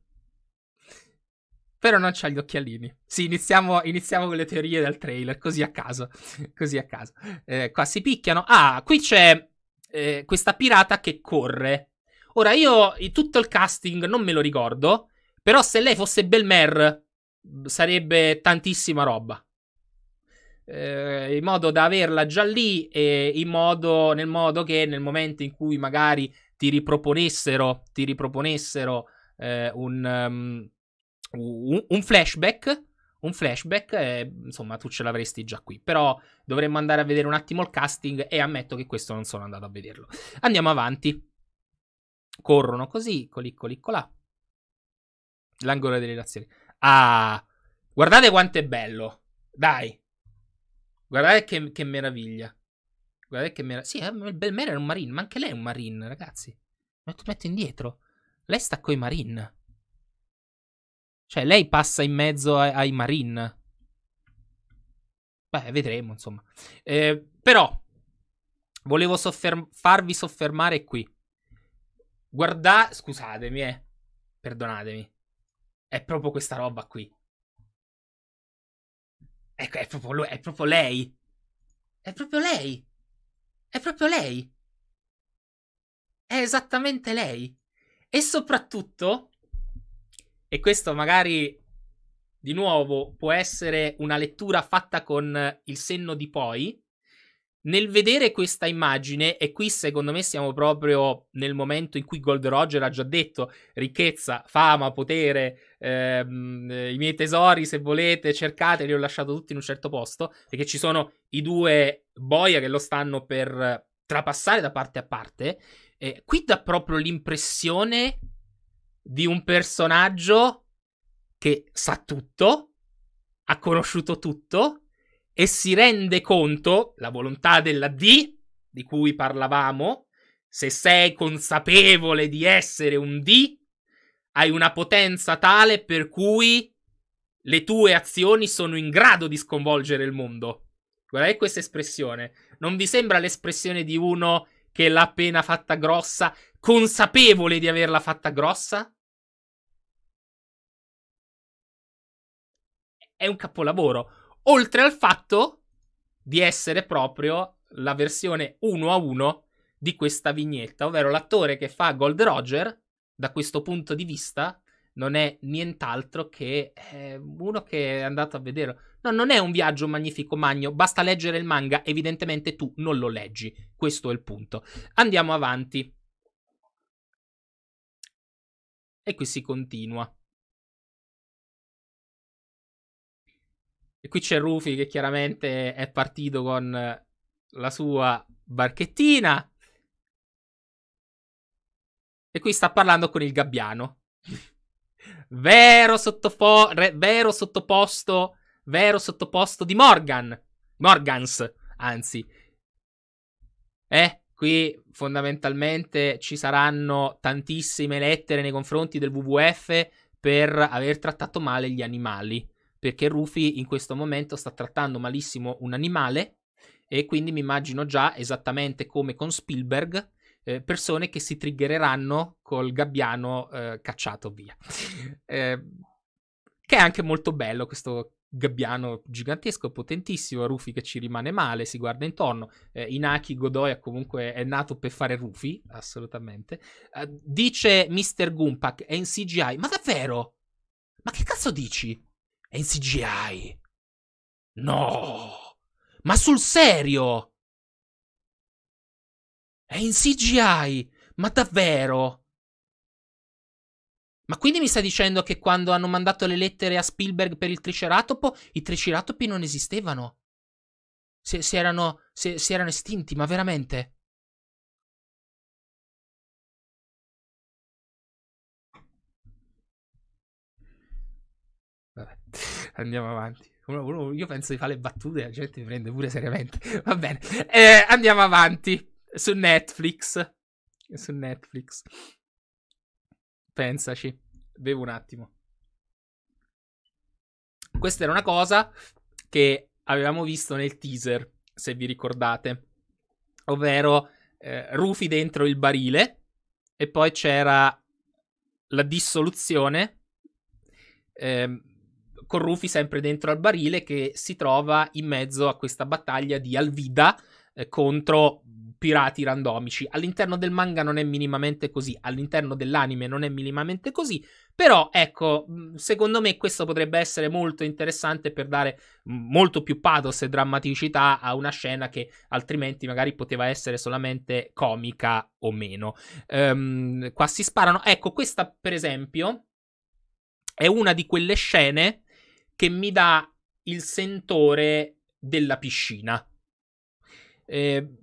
Però non c'ha gli occhialini. Sì, iniziamo, iniziamo, con le teorie del trailer, così a caso. [LAUGHS] così a caso. Eh, qua si picchiano. Ah, qui c'è eh, questa pirata che corre. Ora, io tutto il casting non me lo ricordo, però se lei fosse Belmer sarebbe tantissima roba. Eh, in modo da averla già lì e modo, nel modo che nel momento in cui magari ti riproponessero, ti riproponessero eh, un, um, ehm, un, un, flashback, un flashback eh, insomma tu ce l'avresti già qui. Però dovremmo andare a vedere un attimo il casting e ammetto che questo non sono andato a vederlo. Andiamo avanti. Corrono così, colicco, licco là. L'angolo delle relazioni. Ah, guardate quanto è bello. Dai. Guardate che, che meraviglia. Guardate che meraviglia. Sì, il Belmer è un marine, ma anche lei è un marine, ragazzi. Metto, metto indietro. Lei sta coi marine. Cioè, lei passa in mezzo ai, ai marine. Beh, vedremo, insomma. Eh, però, volevo sofferm- farvi soffermare qui. Guardate, scusatemi, eh. Perdonatemi. È proprio questa roba qui. Ecco, è proprio, lui, è proprio lei. È proprio lei. È proprio lei. È esattamente lei. E soprattutto, e questo magari di nuovo può essere una lettura fatta con il senno di poi, nel vedere questa immagine, e qui secondo me siamo proprio nel momento in cui Gold Roger ha già detto ricchezza, fama, potere, ehm, i miei tesori se volete cercate, li ho lasciato tutti in un certo posto, perché ci sono i due boia che lo stanno per trapassare da parte a parte. Eh, qui dà proprio l'impressione di un personaggio che sa tutto, ha conosciuto tutto e si rende conto, la volontà della D, di cui parlavamo, se sei consapevole di essere un D, hai una potenza tale per cui le tue azioni sono in grado di sconvolgere il mondo. Guardate questa espressione. Non vi sembra l'espressione di uno che l'ha appena fatta grossa, consapevole di averla fatta grossa? È un capolavoro oltre al fatto di essere proprio la versione 1 a 1 di questa vignetta, ovvero l'attore che fa Gold Roger, da questo punto di vista, non è nient'altro che eh, uno che è andato a vedere. No, non è un viaggio magnifico magno, basta leggere il manga, evidentemente tu non lo leggi, questo è il punto. Andiamo avanti. E qui si continua. E qui c'è Rufy che chiaramente è partito con la sua barchettina. E qui sta parlando con il gabbiano. [LAUGHS] vero, sottofo- re- vero sottoposto, vero sottoposto di Morgan. Morgans, anzi. Eh, qui fondamentalmente ci saranno tantissime lettere nei confronti del WWF per aver trattato male gli animali perché Rufy in questo momento sta trattando malissimo un animale e quindi mi immagino già esattamente come con Spielberg eh, persone che si triggereranno col gabbiano eh, cacciato via. [LAUGHS] eh, che è anche molto bello questo gabbiano gigantesco, potentissimo, Rufy che ci rimane male, si guarda intorno. Eh, Inaki Godoya comunque è nato per fare Rufy, assolutamente. Eh, dice Mr. Gumpak, è in CGI. Ma davvero? Ma che cazzo dici? È in CGI. No! Ma sul serio! È in CGI! Ma davvero? Ma quindi mi sta dicendo che quando hanno mandato le lettere a Spielberg per il Triceratopo, i Triceratopi non esistevano? Si, si, erano, si, si erano estinti, ma veramente? [LAUGHS] andiamo avanti. Io penso di fare le battute la gente mi prende pure seriamente. [LAUGHS] Va bene, eh, andiamo avanti su Netflix. Su Netflix. Pensaci. Bevo un attimo. Questa era una cosa che avevamo visto nel teaser, se vi ricordate. Ovvero eh, Rufy dentro il barile e poi c'era la dissoluzione. Eh, con Rufy sempre dentro al barile che si trova in mezzo a questa battaglia di Alvida eh, contro pirati randomici. All'interno del manga non è minimamente così, all'interno dell'anime non è minimamente così, però ecco, mm, secondo me questo potrebbe essere molto interessante per dare molto più pathos e drammaticità a una scena che altrimenti magari poteva essere solamente comica o meno. Um, qua si sparano. Ecco, questa per esempio è una di quelle scene che mi dà il sentore della piscina. Eh,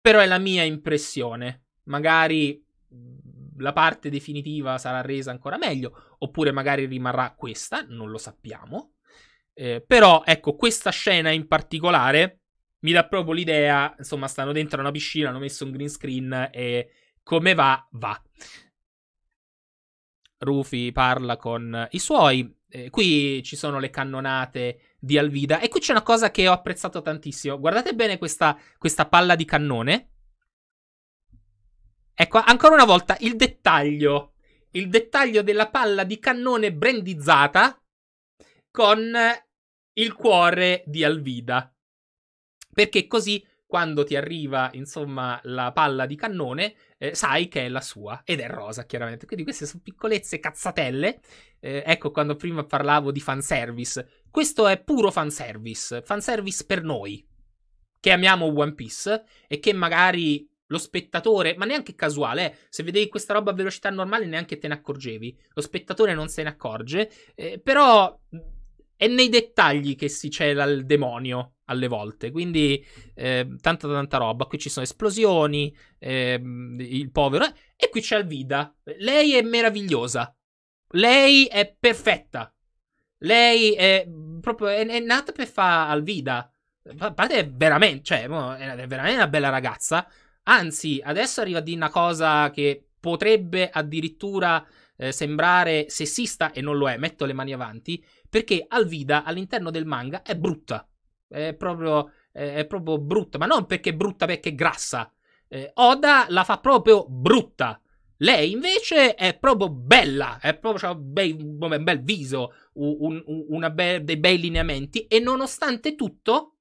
però è la mia impressione. Magari mm, la parte definitiva sarà resa ancora meglio, oppure magari rimarrà questa, non lo sappiamo. Eh, però ecco, questa scena in particolare mi dà proprio l'idea, insomma, stanno dentro una piscina, hanno messo un green screen e come va, va. Rufy parla con i suoi, eh, qui ci sono le cannonate di Alvida. E qui c'è una cosa che ho apprezzato tantissimo. Guardate bene questa, questa palla di cannone. Ecco, ancora una volta il dettaglio. Il dettaglio della palla di cannone brandizzata con il cuore di Alvida. Perché così quando ti arriva, insomma, la palla di cannone, eh, sai che è la sua ed è rosa, chiaramente. Quindi queste sono piccolezze cazzatelle. Eh, ecco, quando prima parlavo di fanservice, questo è puro fanservice, fanservice per noi che amiamo One Piece e che magari lo spettatore, ma neanche casuale, eh, se vedevi questa roba a velocità normale neanche te ne accorgevi, lo spettatore non se ne accorge, eh, però è nei dettagli che si cela il demonio, alle volte. Quindi eh, tanta tanta roba. Qui ci sono esplosioni, eh, il povero. Eh, e qui c'è Alvida. Lei è meravigliosa. Lei è perfetta. Lei è proprio è, è nata per fare Alvida. A parte è veramente, cioè, è veramente una bella ragazza. Anzi, adesso arriva a dire una cosa che potrebbe addirittura eh, sembrare sessista e non lo è, metto le mani avanti, perché Alvida all'interno del manga è brutta. È proprio, è proprio brutta, ma non perché è brutta perché è grassa. Eh, Oda la fa proprio brutta. Lei invece è proprio bella, è proprio cioè, un, bel, un bel viso, un, un, be- dei bei lineamenti e nonostante tutto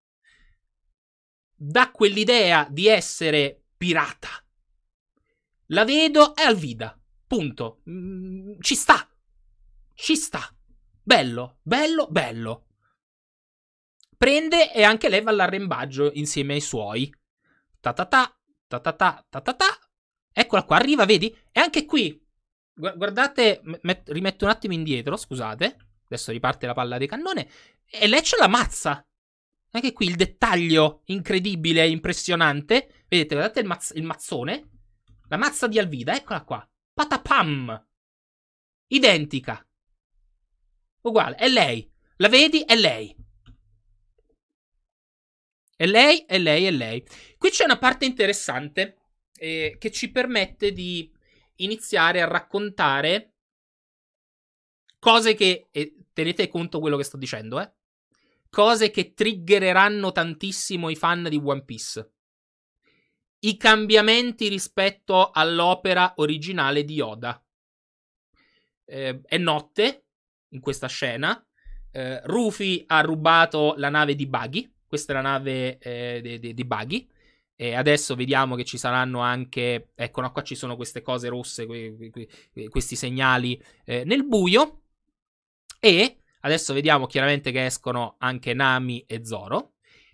dà quell'idea di essere pirata. La vedo è Alvida, punto. Mm, ci sta, ci sta. Bello, bello, bello prende e anche lei va all'arrembaggio insieme ai suoi. Ta ta ta, ta ta ta, ta ta ta. Eccola qua, arriva, vedi? E anche qui, guardate, met- rimetto un attimo indietro, scusate. Adesso riparte la palla di cannone. E lei ce la mazza. Anche qui il dettaglio incredibile, impressionante. Vedete, guardate il, mazz- il mazzone. La mazza di Alvida, eccola qua. Patapam. Identica. Uguale, è lei. La vedi? È lei. E lei, e lei, e lei. Qui c'è una parte interessante eh, che ci permette di iniziare a raccontare cose che... Eh, tenete conto quello che sto dicendo, eh. Cose che triggereranno tantissimo i fan di One Piece. I cambiamenti rispetto all'opera originale di Oda. Eh, è notte in questa scena. Eh, Rufy ha rubato la nave di Buggy questa è la nave eh, di, di, Buggy. E adesso vediamo che ci saranno anche. Ecco, no, qua ci sono queste cose rosse, que, que, que, questi segnali eh, nel buio. E adesso vediamo chiaramente che escono anche Nami e Zoro.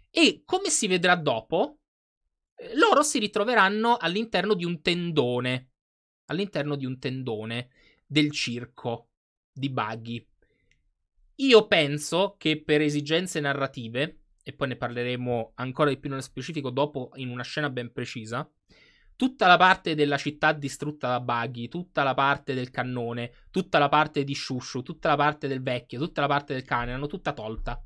E come si vedrà dopo, eh, loro si ritroveranno all'interno di un tendone. All'interno di un tendone del circo di Buggy. Io penso che per esigenze narrative e poi ne parleremo ancora di più nello specifico dopo in una scena ben precisa. Tutta la parte della città distrutta da Buggy, tutta la parte del cannone, tutta la parte di Shushu, tutta la parte del vecchio, tutta la parte del cane, hanno tutta tolta.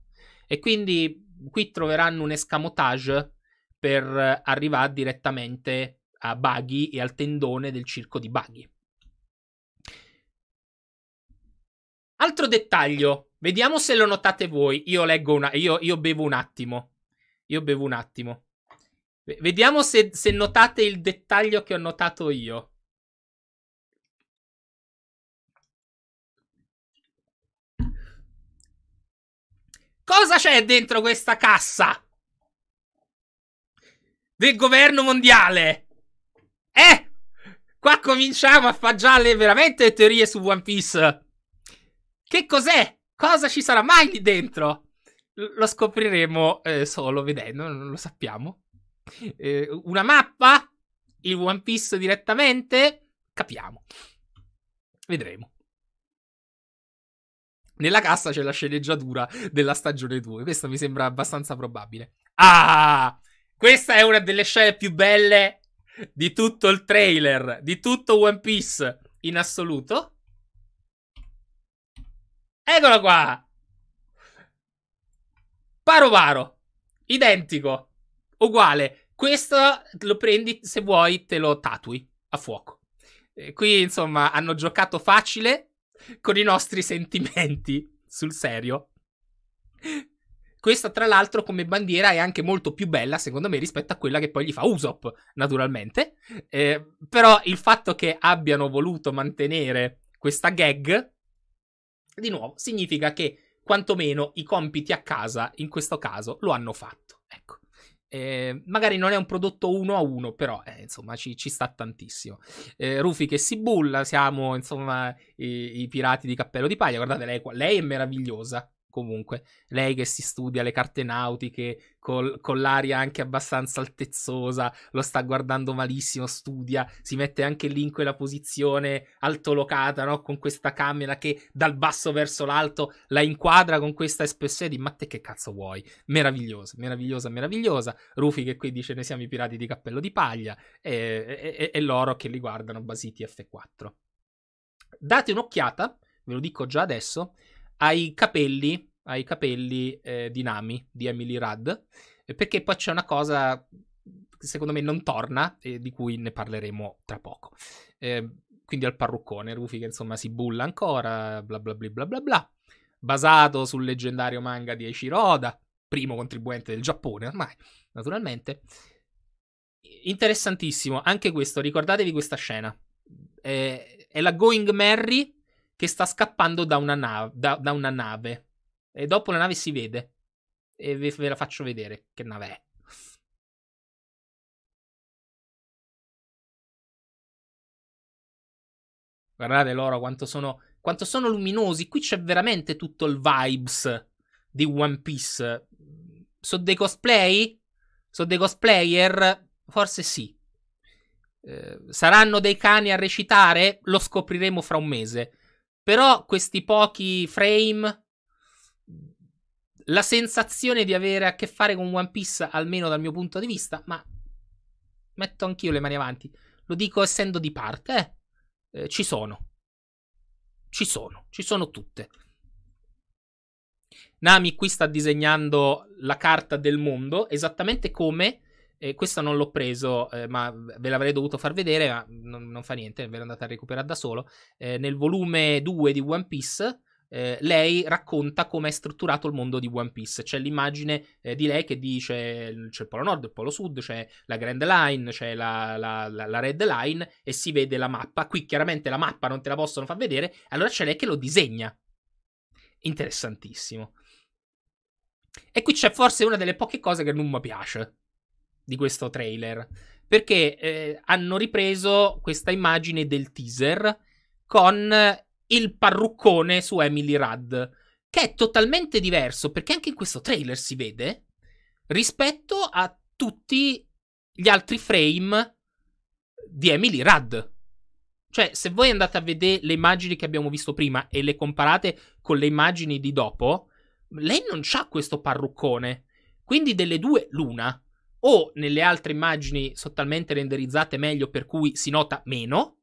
E quindi qui troveranno un escamotage per eh, arrivare direttamente a Buggy e al tendone del circo di Buggy. Altro dettaglio, vediamo se lo notate voi. Io leggo una. Io, io bevo un attimo. Io bevo un attimo. V- vediamo se, se notate il dettaglio che ho notato io. Cosa c'è dentro questa cassa? Del governo mondiale? Eh? Qua cominciamo a fare già le, veramente teorie su One Piece. Che cos'è? Cosa ci sarà mai lì dentro? lo scopriremo eh, solo vedendo, non lo sappiamo. Eh, una mappa? Il One Piece direttamente? Capiamo. Vedremo. Nella cassa c'è la sceneggiatura della stagione 2. Questo mi sembra abbastanza probabile. Ah! Questa è una delle scene più belle di tutto il trailer, di tutto One Piece in assoluto. Eccolo qua. Paro paro. Identico. Uguale. Questo lo prendi se vuoi, te lo tatui a fuoco. E qui, insomma, hanno giocato facile con i nostri sentimenti. Sul serio. Questa, tra l'altro, come bandiera è anche molto più bella, secondo me, rispetto a quella che poi gli fa Usopp, naturalmente. Eh, però il fatto che abbiano voluto mantenere questa gag di nuovo, significa che quantomeno i compiti a casa, in questo caso, lo hanno fatto. Ecco. Eh, magari non è un prodotto uno a uno, però eh, insomma ci, ci, sta tantissimo. Eh, Rufy che si bulla, siamo insomma i, i pirati di Cappello di Paglia. Guardate, lei, lei è meravigliosa comunque lei che si studia le carte nautiche col, con l'aria anche abbastanza altezzosa, lo sta guardando malissimo, studia, si mette anche lì in quella posizione altolocata, no? con questa camera che dal basso verso l'alto la inquadra con questa espressione di ma te che cazzo vuoi? Meravigliosa, meravigliosa, meravigliosa. Rufi che qui dice ne siamo i pirati di cappello di paglia e, e, e loro che li guardano basiti F4. Date un'occhiata, ve lo dico già adesso, ai capelli, ai capelli eh, di Nami, di Emily Rudd, eh, perché poi c'è una cosa che secondo me non torna e di cui ne parleremo tra poco. Eh, quindi al parruccone, Rufy che insomma si bulla ancora, bla bla bla bla bla bla, basato sul leggendario manga di Eiichiroda, primo contribuente del Giappone ormai, naturalmente. Interessantissimo, anche questo, ricordatevi questa scena. Eh, è la Going Merry che sta scappando da una, nav- da, da una nave. E dopo la nave si vede. E ve, ve la faccio vedere che nave è. Guardate loro quanto sono, quanto sono luminosi. Qui c'è veramente tutto il vibes di One Piece. Sono dei cosplay? Sono dei cosplayer? Forse sì. Eh, saranno dei cani a recitare? Lo scopriremo fra un mese. Però questi pochi frame, la sensazione di avere a che fare con One Piece, almeno dal mio punto di vista, ma metto anch'io le mani avanti. Lo dico essendo di parte, eh, eh ci sono. Ci sono, ci sono tutte. Nami qui sta disegnando la carta del mondo, esattamente come e questo non l'ho preso, eh, ma ve l'avrei dovuto far vedere, ma non, non fa niente, ve l'ho andata a recuperare da solo. Eh, nel volume 2 di One Piece. Eh, lei racconta come è strutturato il mondo di One Piece. C'è l'immagine eh, di lei che dice c'è il Polo Nord, il Polo Sud, c'è la Grand Line, c'è la, la, la, la, Red Line e si vede la mappa. Qui chiaramente la mappa non te la possono far vedere, allora c'è lei che lo disegna. Interessantissimo. E qui c'è forse una delle poche cose che non mi piace di questo trailer. Perché eh, hanno ripreso questa immagine del teaser con il parruccone su Emily Rudd, che è totalmente diverso perché anche in questo trailer si vede rispetto a tutti gli altri frame di Emily Rudd. Cioè, se voi andate a vedere le immagini che abbiamo visto prima e le comparate con le immagini di dopo, lei non ha questo parruccone. Quindi delle due l'una o nelle altre immagini sono renderizzate meglio per cui si nota meno,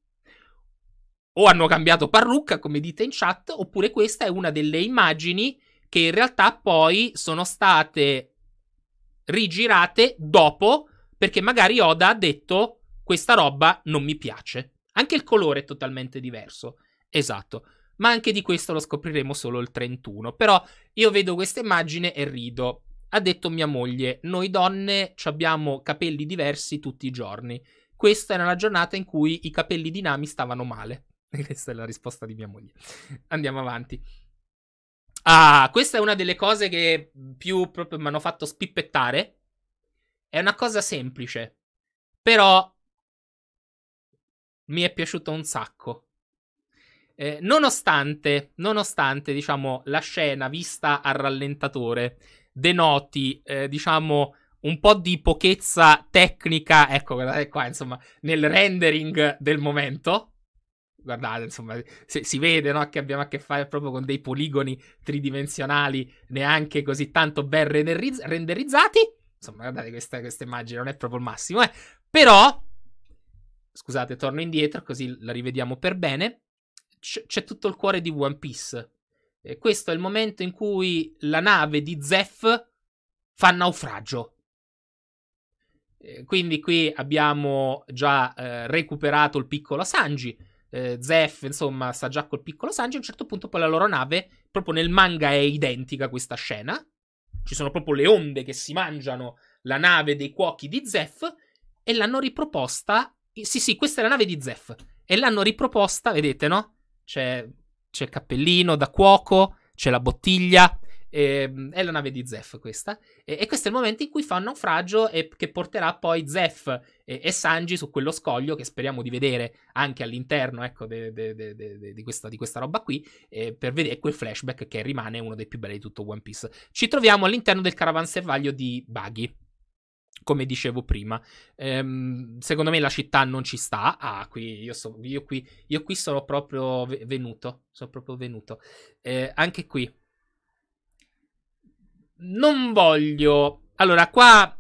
o hanno cambiato parrucca, come dite in chat, oppure questa è una delle immagini che in realtà poi sono state rigirate dopo, perché magari Oda ha detto questa roba non mi piace. Anche il colore è totalmente diverso. Esatto. Ma anche di questo lo scopriremo solo il 31. Però io vedo questa immagine e rido. Ha detto mia moglie, noi donne abbiamo capelli diversi tutti i giorni. Questa era la giornata in cui i capelli di Nami stavano male. [LAUGHS] Questa è la risposta di mia moglie. Andiamo avanti. Ah, questa è una delle cose che più proprio mi hanno fatto spippettare. È una cosa semplice, però mi è piaciuto un sacco. Eh, nonostante, nonostante, diciamo, la scena vista al rallentatore denoti, eh, diciamo, un po' di pochezza tecnica, ecco, guardate eh, qua, insomma, nel rendering del momento. Guardate, insomma, se, si vede no, che abbiamo a che fare proprio con dei poligoni tridimensionali neanche così tanto ben renderiz- renderizzati. Insomma, guardate questa, questa immagine, non è proprio il massimo, eh. Però, scusate, torno indietro così la rivediamo per bene. C- c'è tutto il cuore di One Piece e questo è il momento in cui la nave di Zef fa naufragio. E quindi qui abbiamo già eh, recuperato il piccolo Sanji. Eh, Zeph, insomma, sta già col piccolo Sanji. A un certo punto poi la loro nave, proprio nel manga è identica questa scena. Ci sono proprio le onde che si mangiano la nave dei cuochi di Zef e l'hanno riproposta. Sì, sì, questa è la nave di Zef. E l'hanno riproposta, vedete, no? C'è c'è il cappellino da cuoco, c'è la bottiglia. E, ehm, è la nave di Zef questa. E, e, questo è il momento in cui fa un naufragio e che porterà poi Zef e, e Sanji su quello scoglio che speriamo di vedere anche all'interno ecco, de, de, de, di, questa, di, questa, roba qui eh, per vedere quel flashback che rimane uno dei più belli di tutto One Piece. Ci troviamo all'interno del caravanservaglio di Buggy come dicevo prima. Ehm, secondo me la città non ci sta. Ah, qui io, so, io, qui, io qui sono proprio venuto. Sono proprio venuto. Eh, anche qui. Non voglio. Allora, qua.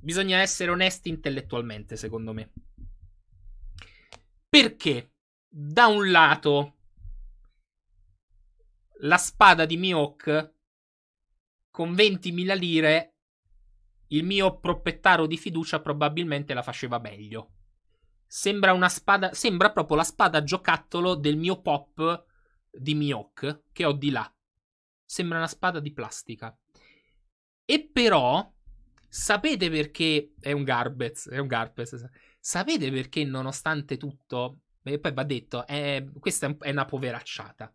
Bisogna essere onesti intellettualmente, secondo me. Perché, da un lato, la spada di Miok con 20.000 lire il mio proprietario di fiducia probabilmente la faceva meglio. Sembra una spada, sembra proprio la spada giocattolo del mio pop di Mioc che ho di là. Sembra una spada di plastica. E però sapete perché è un Garbez, è un Garbez. Sapete perché nonostante tutto, e poi va detto, è, questa è una poveracciata.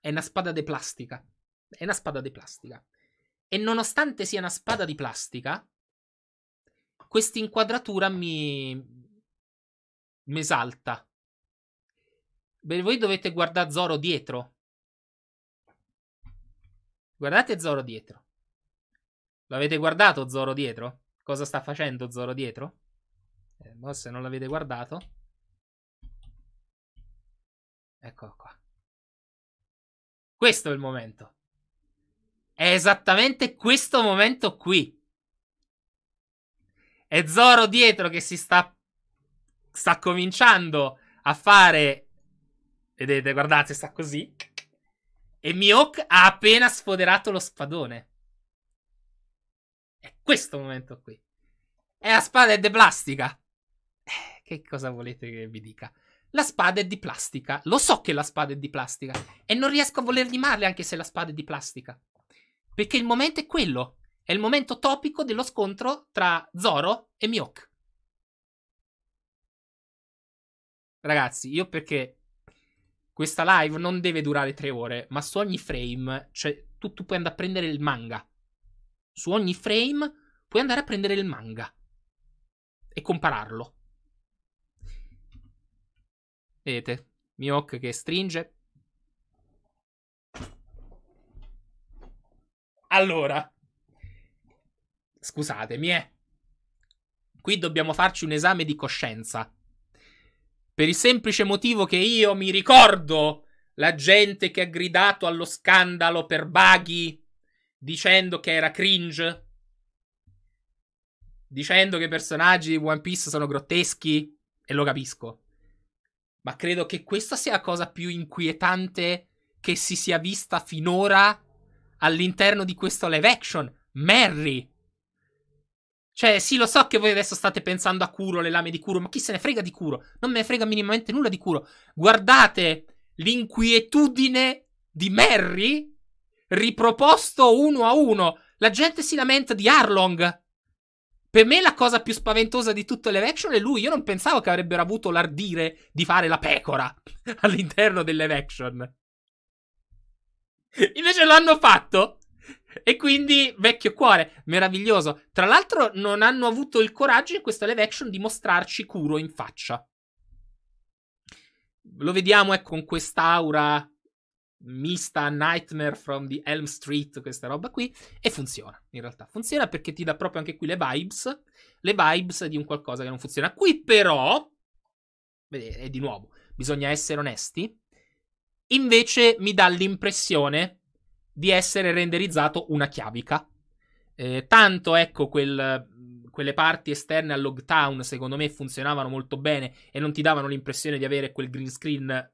È una spada di plastica. È una spada di plastica. E nonostante sia una spada di plastica, questa inquadratura mi. mi esalta. Beh, voi dovete guardare Zoro dietro. Guardate Zoro dietro. L'avete guardato Zoro dietro? Cosa sta facendo Zoro dietro? Eh, boh, se non l'avete guardato. Eccolo qua. Questo è il momento. È esattamente questo momento qui. È Zoro dietro che si sta. Sta cominciando a fare. Vedete, guardate, sta così. E Mihawk ha appena sfoderato lo spadone. È questo momento qui. E la spada è di plastica. Eh, che cosa volete che vi dica? La spada è di plastica. Lo so che la spada è di plastica. E non riesco a volergli male anche se la spada è di plastica. Perché il momento è quello. È il momento topico dello scontro tra Zoro e Miyok. Ragazzi, io perché questa live non deve durare tre ore, ma su ogni frame, cioè tu, tu puoi andare a prendere il manga. Su ogni frame puoi andare a prendere il manga e compararlo. Vedete, Miyok che stringe, Allora, scusatemi, eh. Qui dobbiamo farci un esame di coscienza. Per il semplice motivo che io mi ricordo la gente che ha gridato allo scandalo per Baghi dicendo che era cringe, dicendo che i personaggi di One Piece sono grotteschi, e lo capisco. Ma credo che questa sia la cosa più inquietante che si sia vista finora all'interno di questo live action. Merry! Cioè, sì, lo so che voi adesso state pensando a Curo, le lame di Curo, ma chi se ne frega di Curo? Non me ne frega minimamente nulla di Curo. Guardate l'inquietudine di Merry riproposto uno a uno. La gente si lamenta di Arlong. Per me la cosa più spaventosa di tutte le action è lui. Io non pensavo che avrebbero avuto l'ardire di fare la pecora [LAUGHS] all'interno delle action. [LAUGHS] Invece l'hanno fatto. E quindi, vecchio cuore, meraviglioso. Tra l'altro, non hanno avuto il coraggio in questa live action di mostrarci Kuro in faccia. Lo vediamo, ecco, con quest'aura mista Nightmare from the Elm Street, questa roba qui, e funziona, in realtà. Funziona perché ti dà proprio anche qui le vibes, le vibes di un qualcosa che non funziona. Qui però, e di nuovo, bisogna essere onesti, Invece mi dà l'impressione di essere renderizzato una chiavica. Eh, tanto ecco quel, quelle parti esterne al Logtown secondo me funzionavano molto bene e non ti davano l'impressione di avere quel green screen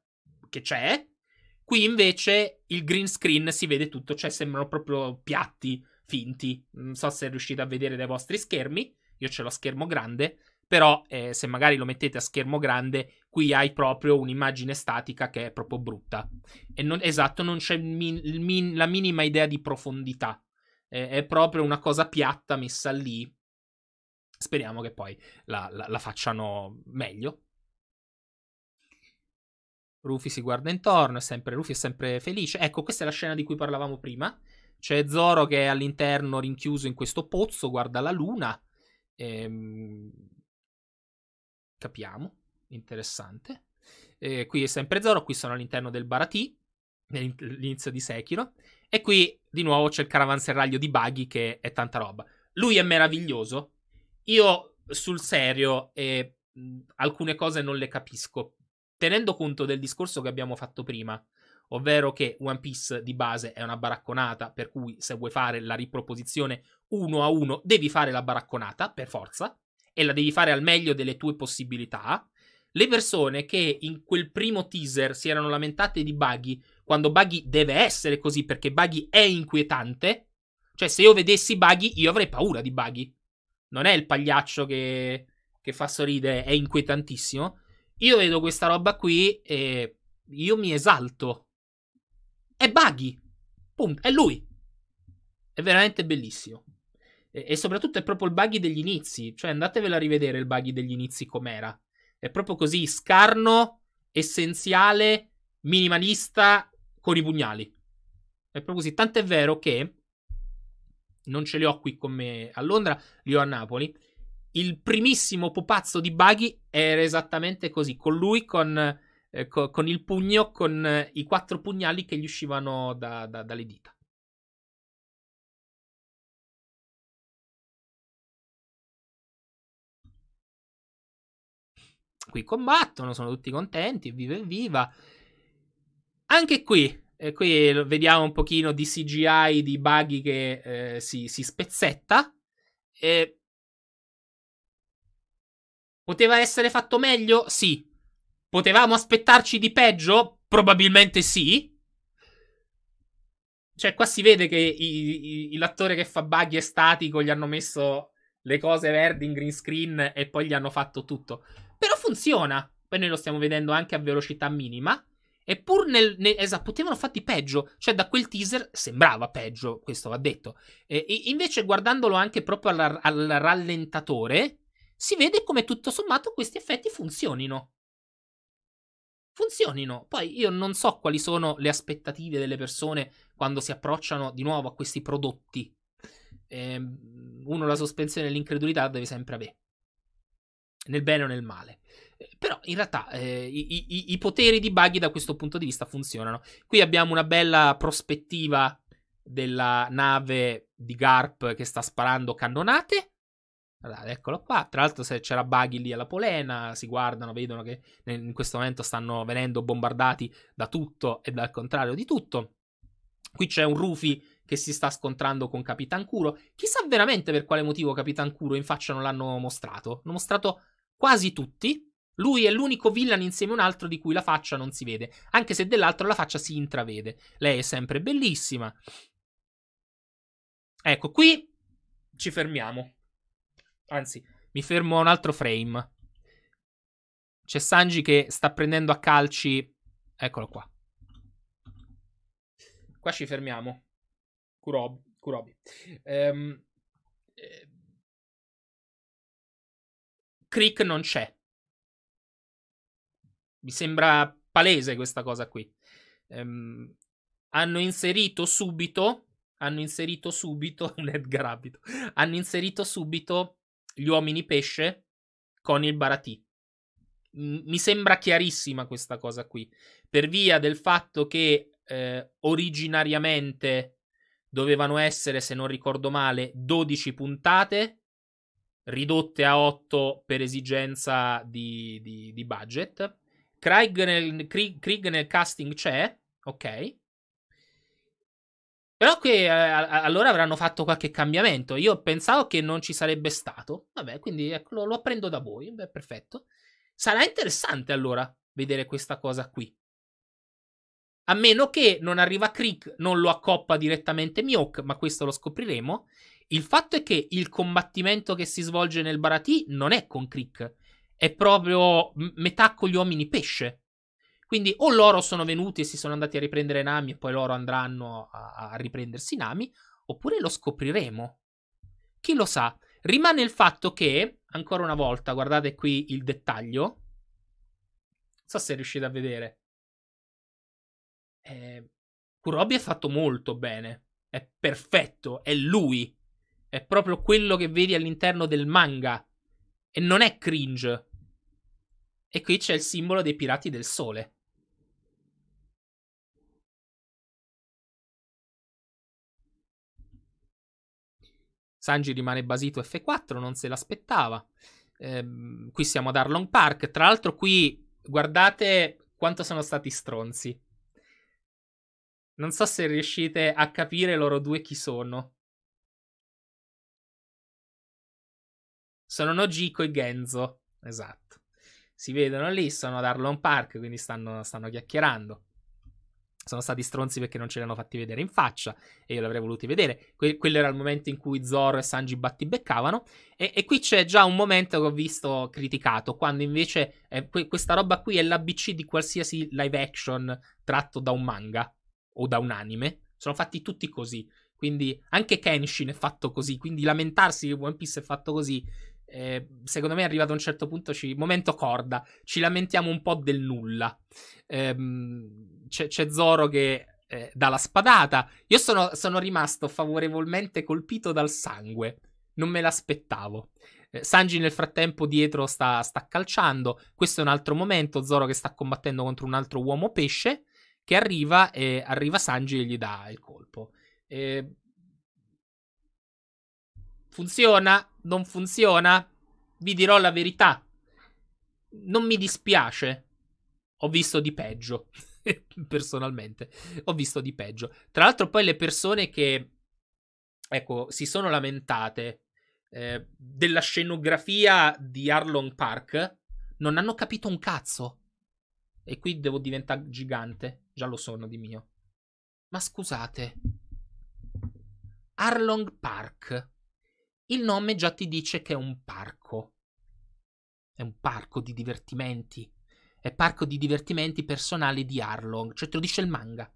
che c'è. Qui invece il green screen si vede tutto, cioè sembrano proprio piatti finti. Non so se riuscite a vedere dai vostri schermi, io ce l'ho schermo grande, però eh, se magari lo mettete a schermo grande qui hai proprio un'immagine statica che è proprio brutta e non, esatto non c'è min, min, la minima idea di profondità eh, è proprio una cosa piatta messa lì speriamo che poi la, la, la facciano meglio Rufy si guarda intorno, è sempre, Rufy è sempre felice. Ecco, questa è la scena di cui parlavamo prima. C'è Zoro che è all'interno rinchiuso in questo pozzo, guarda la luna. Ehm, Capiamo, interessante. E eh, qui è sempre Zoro, qui sono all'interno del Baratì, nell'inizio di Sekiro. E qui di nuovo c'è il caravanserraglio di Buggy che è tanta roba. Lui è meraviglioso. Io sul serio eh, alcune cose non le capisco. Tenendo conto del discorso che abbiamo fatto prima, ovvero che One Piece di base è una baracconata, per cui se vuoi fare la riproposizione uno a uno devi fare la baracconata, per forza e la devi fare al meglio delle tue possibilità. Le persone che in quel primo teaser si erano lamentate di Buggy, quando Buggy deve essere così perché Buggy è inquietante, cioè se io vedessi Buggy io avrei paura di Buggy. Non è il pagliaccio che, che fa sorridere, è inquietantissimo. Io vedo questa roba qui e io mi esalto. È Buggy. Punto. È lui. È veramente bellissimo. E, e soprattutto è proprio il buggy degli inizi. Cioè, andatevela a rivedere il buggy degli inizi com'era. È proprio così, scarno, essenziale, minimalista, con i pugnali. È proprio così. Tant'è vero che non ce li ho qui con me a Londra, li ho a Napoli. Il primissimo pupazzo di Buggy era esattamente così, con lui, con, eh, co- con il pugno, con eh, i quattro pugnali che gli uscivano da, da, dalle dita. qui combattono, sono tutti contenti, viva e viva. Anche qui, eh, qui vediamo un pochino di CGI, di buggy che eh, si, si, spezzetta. Eh, poteva essere fatto meglio? Sì. Potevamo aspettarci di peggio? Probabilmente sì. Cioè, qua si vede che i, i, l'attore che fa buggy è statico, gli hanno messo le cose verdi in green screen e poi gli hanno fatto tutto. Però funziona. Poi noi lo stiamo vedendo anche a velocità minima. Eppur nel, nel, esatto, potevano fatti peggio, cioè da quel teaser sembrava peggio, questo va detto. E, e invece guardandolo anche proprio al, al, rallentatore, si vede come tutto sommato questi effetti funzionino. Funzionino. Poi io non so quali sono le aspettative delle persone quando si approcciano di nuovo a questi prodotti. Eh, uno la sospensione e l'incredulità deve sempre avere nel bene o nel male. Eh, però in realtà eh, i, i, i, poteri di Buggy da questo punto di vista funzionano. Qui abbiamo una bella prospettiva della nave di Garp che sta sparando cannonate. Allora, eccolo qua. Tra l'altro, se c'era Buggy lì alla polena, si guardano, vedono che in questo momento stanno venendo bombardati da tutto e dal contrario di tutto. Qui c'è un Rufy che si sta scontrando con Capitan Curo. Chissà veramente per quale motivo Capitan Curo in faccia non l'hanno mostrato. L'hanno mostrato quasi tutti. Lui è l'unico villain insieme a un altro di cui la faccia non si vede, anche se dell'altro la faccia si intravede. Lei è sempre bellissima. Ecco, qui ci fermiamo. Anzi, mi fermo a un altro frame. C'è Sanji che sta prendendo a calci. Eccolo qua. Qua ci fermiamo. Kurob, Kurobi. Ehm, eh, Crick non c'è. Mi sembra palese questa cosa qui. Ehm, hanno inserito subito. Hanno inserito subito un [LAUGHS] Edgar Abito. Hanno inserito subito gli uomini pesce con il Baratì. mi sembra chiarissima questa cosa qui, per via del fatto che eh, originariamente dovevano essere, se non ricordo male, 12 puntate, ridotte a 8 per esigenza di, di, di budget. Craig nel, Krieg nel casting c'è, ok. Però qui eh, allora avranno fatto qualche cambiamento. Io pensavo che non ci sarebbe stato. Vabbè, quindi ecco, lo, lo, apprendo da voi. Beh, perfetto. Sarà interessante allora vedere questa cosa qui. A meno che non arriva Krieg, non lo accoppa direttamente Mioc, ma questo lo scopriremo. Il fatto è che il combattimento che si svolge nel Baratì non è con Krieg, è proprio metà con gli uomini pesce. Quindi o loro sono venuti e si sono andati a riprendere Nami e poi loro andranno a, a riprendersi Nami, oppure lo scopriremo. Chi lo sa? Rimane il fatto che, ancora una volta, guardate qui il dettaglio. Non so se riuscite a vedere eh, Kurobi è fatto molto bene, è perfetto, è lui, è proprio quello che vedi all'interno del manga e non è cringe. E qui c'è il simbolo dei pirati del sole. Sanji rimane basito F4, non se l'aspettava. Ehm, qui siamo ad Arlong Park. Tra l'altro, qui guardate quanto sono stati stronzi. Non so se riuscite a capire loro due chi sono. Sono Nojiko e Genzo. Esatto. Si vedono lì, sono ad Arlon Park, quindi stanno, stanno chiacchierando. Sono stati stronzi perché non ce li hanno fatti vedere in faccia e io l'avrei voluti vedere. Que- quello era il momento in cui Zoro e Sanji battibeccavano. E-, e qui c'è già un momento che ho visto criticato, quando invece eh, que- questa roba qui è l'ABC di qualsiasi live action tratto da un manga o da un anime, sono fatti tutti così. Quindi anche Kenshin è fatto così, quindi lamentarsi che One Piece è fatto così, eh, secondo me è arrivato a un certo punto, ci, momento corda, ci lamentiamo un po' del nulla. Ehm, c'è, c'è, Zoro che eh, dà la spadata, io sono, sono, rimasto favorevolmente colpito dal sangue, non me l'aspettavo. Eh, Sanji nel frattempo dietro sta, sta calciando, questo è un altro momento, Zoro che sta combattendo contro un altro uomo pesce, che arriva e arriva Sanji e gli dà il colpo. E... Funziona? Non funziona? Vi dirò la verità. Non mi dispiace. Ho visto di peggio. [LAUGHS] Personalmente, ho visto di peggio. Tra l'altro, poi le persone che ecco, si sono lamentate eh, della scenografia di Arlong Park non hanno capito un cazzo. E qui devo diventare gigante. Già lo sono di mio. Ma scusate. Arlong Park. Il nome già ti dice che è un parco. È un parco di divertimenti. È parco di divertimenti personali di Arlong. Cioè te lo dice il manga.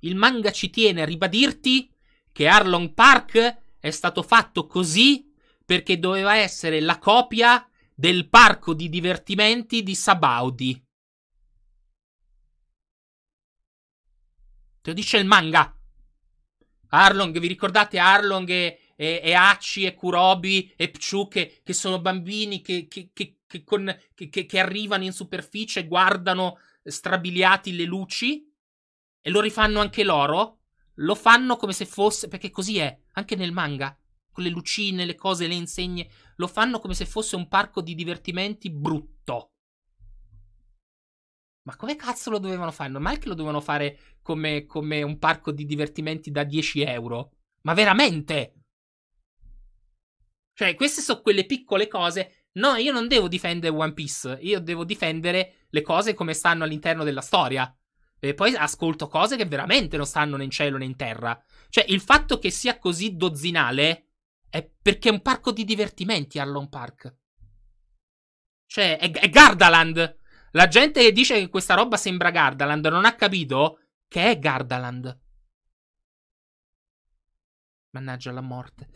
Il manga ci tiene a ribadirti che Arlong Park è stato fatto così perché doveva essere la copia del parco di divertimenti di Sabaudi. Te lo dice il manga. Arlong, vi ricordate Arlong e, e, e Hachi e Kurobi e Pchu che, che sono bambini che, che, che, con, che arrivano in superficie e guardano strabiliati le luci? E lo rifanno anche loro? Lo fanno come se fosse... perché così è, anche nel manga. Con le lucine, le cose, le insegne. Lo fanno come se fosse un parco di divertimenti brutto. Ma come cazzo lo dovevano fare? Non Normal che lo dovevano fare come, come un parco di divertimenti da 10 euro. Ma veramente? Cioè, queste sono quelle piccole cose. No, io non devo difendere One Piece. Io devo difendere le cose come stanno all'interno della storia. E poi ascolto cose che veramente non stanno né in cielo né in terra. Cioè, il fatto che sia così dozzinale è perché è un parco di divertimenti, Arlon Park. Cioè, è, è Gardaland. La gente che dice che questa roba sembra Gardaland non ha capito che è Gardaland. Mannaggia la morte.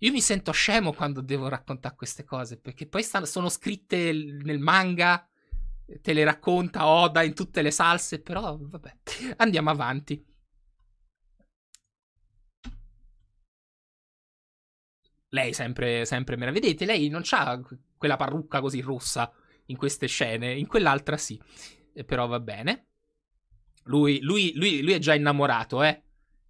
Io mi sento scemo quando devo raccontare queste cose, perché poi stanno, sono scritte nel manga, te le racconta Oda in tutte le salse, però vabbè, andiamo avanti. Lei sempre, sempre me la vedete, lei non ha quella parrucca così rossa in queste scene, in quell'altra sì, e eh, però va bene. Lui, lui, lui, lui, è già innamorato, eh.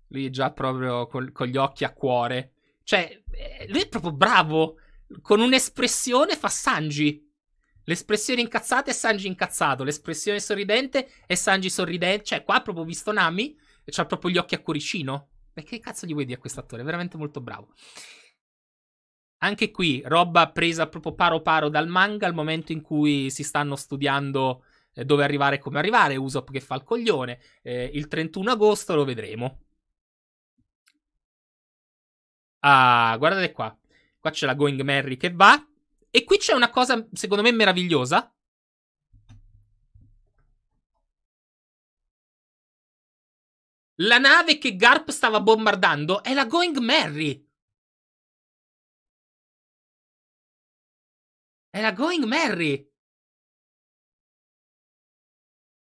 Lui è già proprio col, con gli occhi a cuore. Cioè, eh, lui è proprio bravo. Con un'espressione fa Sanji. L'espressione incazzata è Sanji incazzato. L'espressione sorridente è Sanji sorridente. Cioè, qua ha proprio visto Nami e ha proprio gli occhi a cuoricino. Ma che cazzo gli vuoi dire a quest'attore? È veramente molto bravo. Anche qui roba presa proprio paro paro dal manga al momento in cui si stanno studiando eh, dove arrivare e come arrivare. Usopp che fa il coglione. Eh, il 31 agosto lo vedremo. Ah, guardate qua. Qua c'è la Going Merry che va. E qui c'è una cosa, secondo me, meravigliosa. La nave che Garp stava bombardando è la Going Merry. È la Going Merry.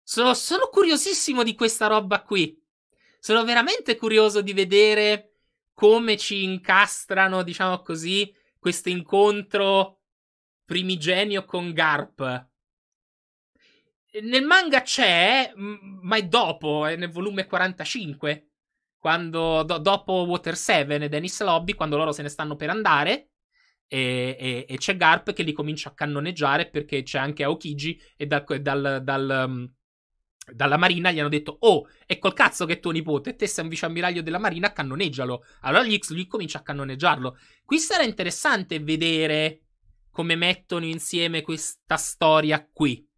Sono, sono curiosissimo di questa roba qui. Sono veramente curioso di vedere come ci incastrano, diciamo così, questo incontro primigenio con Garp. Nel manga c'è, ma è dopo, è nel volume 45, quando, do, dopo Water 7 e Dennis Lobby, quando loro se ne stanno per andare. E, e, e, c'è Garp che li comincia a cannoneggiare perché c'è anche Aokiji e dal, dal, dal, mm, dalla marina gli hanno detto oh è col cazzo che è tuo nipote e te sei un viceammiraglio della marina cannoneggialo allora gli X lui comincia a cannoneggiarlo qui sarà interessante vedere come mettono insieme questa storia qui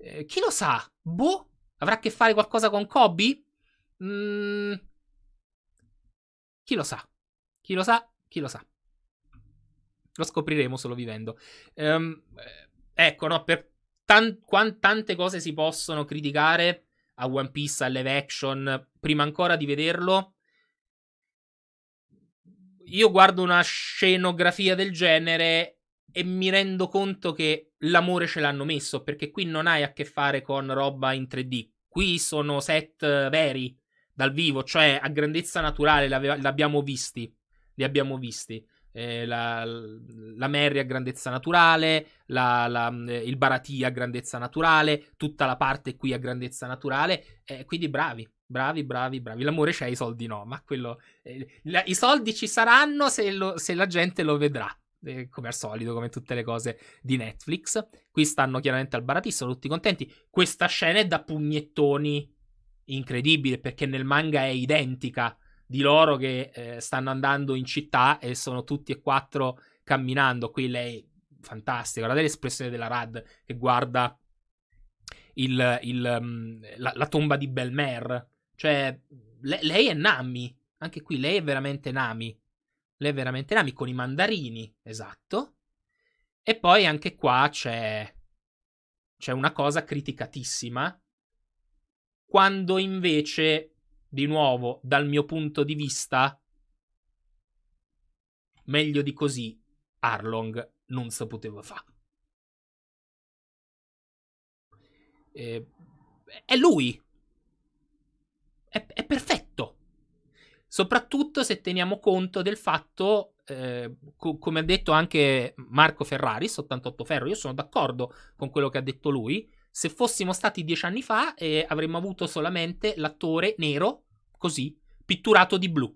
eh, chi lo sa boh avrà a che fare qualcosa con Kobe mm. chi lo sa chi lo sa chi lo sa lo scopriremo solo vivendo. Ehm, eh, ecco, no, per tan- quant- tante cose si possono criticare a One Piece, alle live action, prima ancora di vederlo. Io guardo una scenografia del genere e mi rendo conto che l'amore ce l'hanno messo, perché qui non hai a che fare con roba in 3D. Qui sono set eh, veri, dal vivo, cioè a grandezza naturale, li l'abbiamo visti. Li abbiamo visti eh, la, la Merry a grandezza naturale, la, la, mm, eh, il Barati a grandezza naturale, tutta la parte qui a grandezza naturale. Eh, quindi bravi, bravi, bravi, bravi. L'amore c'è, i soldi no, ma quello... Eh, la, I soldi ci saranno se, lo, se la gente lo vedrà. Eh, come al solito, come tutte le cose di Netflix. Qui stanno chiaramente al Barati, sono tutti contenti. Questa scena è da pugnettoni incredibile perché nel manga è identica di loro che eh, stanno andando in città e sono tutti e quattro camminando. Qui lei, fantastica, guardate l'espressione della Rad che guarda il, il, mm, la, la, tomba di Belmer. Cioè, le, lei è Nami, anche qui lei è veramente Nami. Lei è veramente Nami con i mandarini, esatto. E poi anche qua c'è, c'è una cosa criticatissima. Quando invece di nuovo, dal mio punto di vista, meglio di così Arlong non si poteva fare. Eh, è lui. È, è, perfetto. Soprattutto se teniamo conto del fatto, eh, co- come ha detto anche Marco Ferrari, 88 Ferro, io sono d'accordo con quello che ha detto lui. Se fossimo stati dieci anni fa eh, avremmo avuto solamente l'attore nero così, pitturato di blu.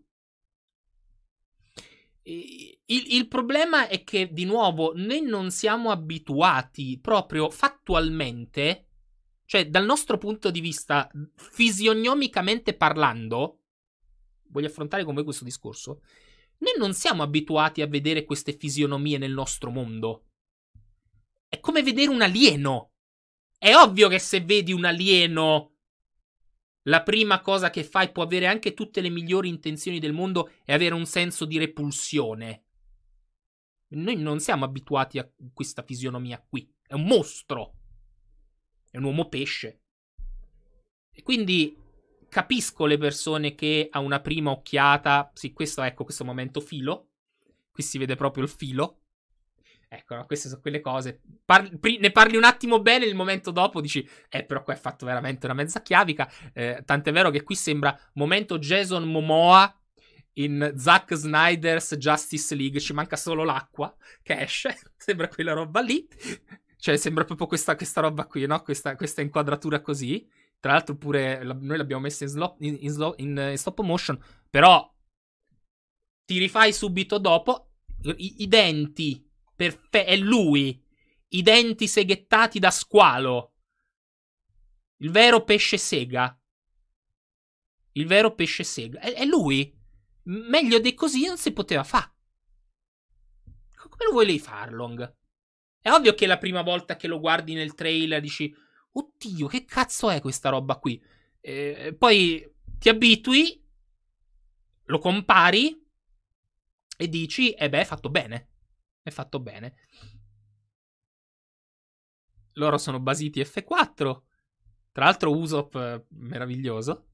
Il, il, problema è che, di nuovo, noi non siamo abituati proprio fattualmente, cioè dal nostro punto di vista fisionomicamente parlando, voglio affrontare con voi questo discorso, noi non siamo abituati a vedere queste fisionomie nel nostro mondo. È come vedere un alieno. È ovvio che se vedi un alieno la prima cosa che fai può avere anche tutte le migliori intenzioni del mondo è avere un senso di repulsione. Noi non siamo abituati a questa fisionomia qui. È un mostro. È un uomo pesce. E quindi capisco le persone che a una prima occhiata, sì, questo ecco questo momento filo. Qui si vede proprio il filo. Ecco, no? queste sono quelle cose. Parli, pri, ne parli un attimo bene, il momento dopo dici, eh, però qua è fatto veramente una mezza chiavica. Eh, tant'è vero che qui sembra momento Jason Momoa in Zack Snyder's Justice League. Ci manca solo l'acqua che esce. [LAUGHS] sembra quella roba lì. Cioè, sembra proprio questa, questa roba qui, no? Questa, questa inquadratura così. Tra l'altro, pure la, noi l'abbiamo messa in, slow, in, in, slow, in eh, stop motion. Però ti rifai subito dopo. I, i denti Perfe- è lui. I denti seghettati da squalo. Il vero pesce sega. Il vero pesce sega. È, è lui. Meglio di così non si poteva fare. Come lo vuoi lei Farlong? È ovvio che la prima volta che lo guardi nel trailer dici Oddio, che cazzo è questa roba qui? Eh, poi ti abitui, lo compari e dici, eh beh, fatto bene è fatto bene. Loro sono basiti F4, tra l'altro Usopp eh, meraviglioso.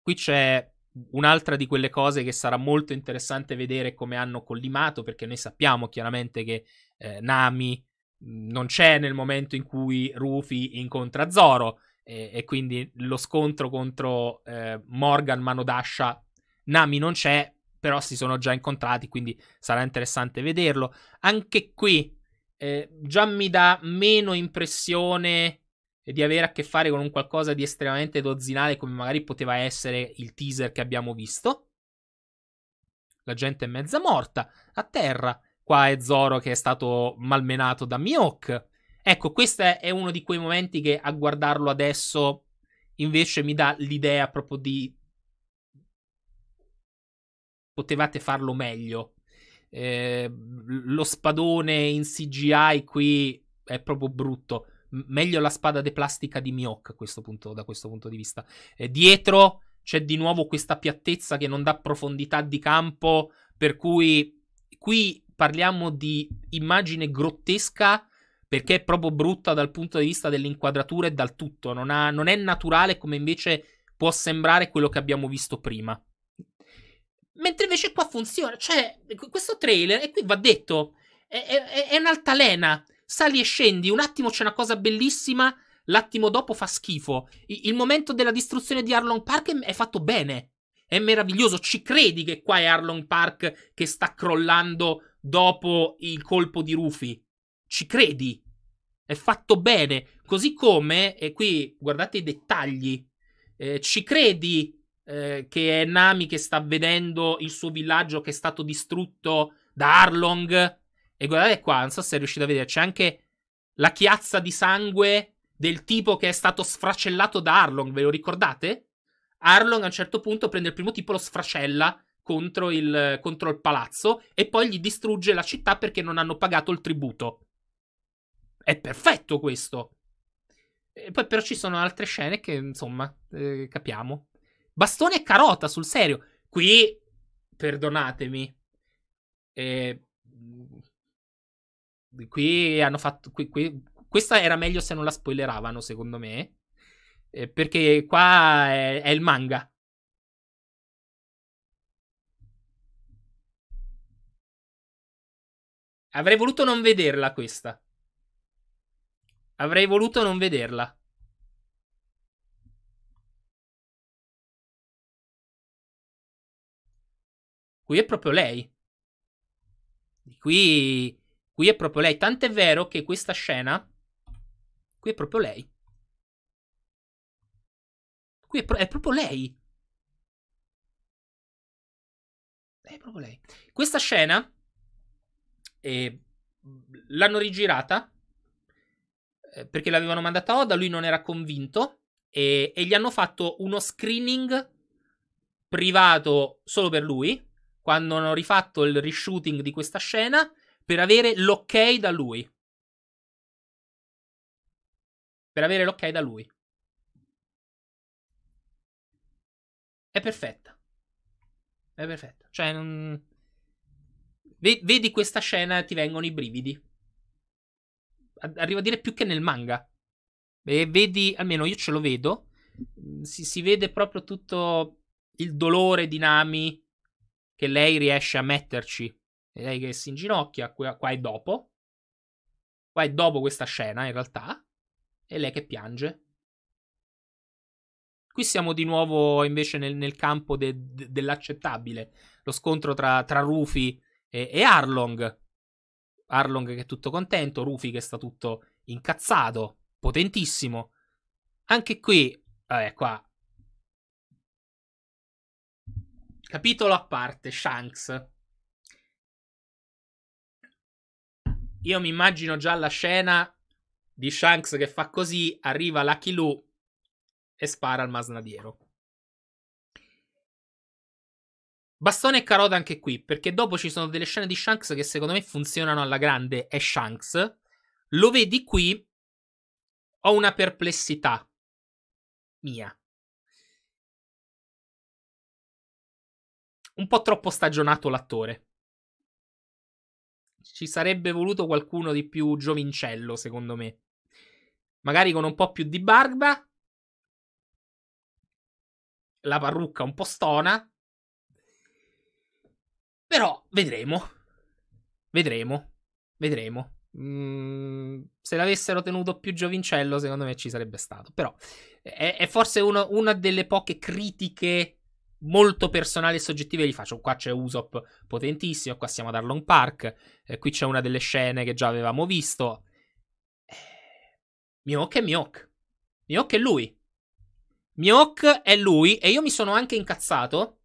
Qui c'è un'altra di quelle cose che sarà molto interessante vedere come hanno collimato, perché noi sappiamo chiaramente che eh, Nami non c'è nel momento in cui Rufy incontra Zoro e, e quindi lo scontro contro eh, Morgan Manodasha Nami non c'è, però si sono già incontrati, quindi sarà interessante vederlo. Anche qui eh, già mi dà meno impressione eh, di avere a che fare con un qualcosa di estremamente dozzinale come magari poteva essere il teaser che abbiamo visto. La gente è mezza morta, a terra. Qua è Zoro che è stato malmenato da Mihawk. Ecco, questo è uno di quei momenti che a guardarlo adesso invece mi dà l'idea proprio di potevate farlo meglio. Eh, lo spadone in CGI qui è proprio brutto. M- meglio la spada de plastica di Miok questo punto, da questo punto di vista. Eh, dietro c'è di nuovo questa piattezza che non dà profondità di campo, per cui qui parliamo di immagine grottesca perché è proprio brutta dal punto di vista dell'inquadratura e dal tutto, non, ha, non è naturale come invece può sembrare quello che abbiamo visto prima. Mentre invece qua funziona, cioè questo trailer, e qui va detto, è, è, è un'altalena, sali e scendi, un attimo c'è una cosa bellissima, l'attimo dopo fa schifo. I, il momento della distruzione di Arlong Park è, è fatto bene, è meraviglioso, ci credi che qua è Arlong Park che sta crollando dopo il colpo di Rufy, ci credi, è fatto bene, così come, e qui guardate i dettagli, eh, ci credi eh, che è Nami che sta vedendo il suo villaggio che è stato distrutto da Arlong. E guardate qua, non so se riuscite a vedere, c'è anche la chiazza di sangue del tipo che è stato sfracellato da Arlong, ve lo ricordate? Arlong a un certo punto prende il primo tipo, lo sfracella contro il, contro il palazzo e poi gli distrugge la città perché non hanno pagato il tributo. È perfetto questo. E poi però ci sono altre scene che, insomma, eh, capiamo. Bastone e carota, sul serio. Qui, perdonatemi. Eh, qui hanno fatto... Qui, qui, questa era meglio se non la spoileravano, secondo me. Eh, perché qua è, è il manga. Avrei voluto non vederla questa. Avrei voluto non vederla. Qui è proprio lei. Qui, qui è proprio lei. Tant'è vero che questa scena, qui è proprio lei. Qui è, pro- è proprio lei. È proprio lei. Questa scena eh, l'hanno rigirata eh, perché l'avevano mandata a Oda, lui non era convinto e, e gli hanno fatto uno screening privato solo per lui quando hanno rifatto il reshooting di questa scena per avere l'ok da lui. Per avere l'ok da lui. È perfetta. È perfetta. Cioè, non... vedi questa scena e ti vengono i brividi. Arrivo a dire più che nel manga. E vedi, almeno io ce lo vedo. Si, si vede proprio tutto il dolore di Nami che lei riesce a metterci. E lei che si inginocchia, qua, è dopo. Qua è dopo questa scena, in realtà. E lei che piange. Qui siamo di nuovo invece nel, nel campo de, de, dell'accettabile. Lo scontro tra, tra Rufy e, e, Arlong. Arlong che è tutto contento, Rufy che sta tutto incazzato, potentissimo. Anche qui, vabbè, qua Capitolo a parte, Shanks. Io mi immagino già la scena di Shanks che fa così, arriva Lucky Lou e spara al masnadiero. Bastone e carota anche qui, perché dopo ci sono delle scene di Shanks che secondo me funzionano alla grande, è Shanks. Lo vedi qui, ho una perplessità mia. un po' troppo stagionato l'attore. Ci sarebbe voluto qualcuno di più giovincello, secondo me. Magari con un po' più di barba. La parrucca un po' stona. Però vedremo. Vedremo. Vedremo. Mm, se l'avessero tenuto più giovincello, secondo me ci sarebbe stato. Però è, è forse uno, una delle poche critiche molto personali e soggettive li faccio. Qua c'è Usopp potentissimo, qua siamo ad Arlong Park, eh, qui c'è una delle scene che già avevamo visto. Eh, Mioc è Mihawk. Mihawk è lui. Mioc è lui e io mi sono anche incazzato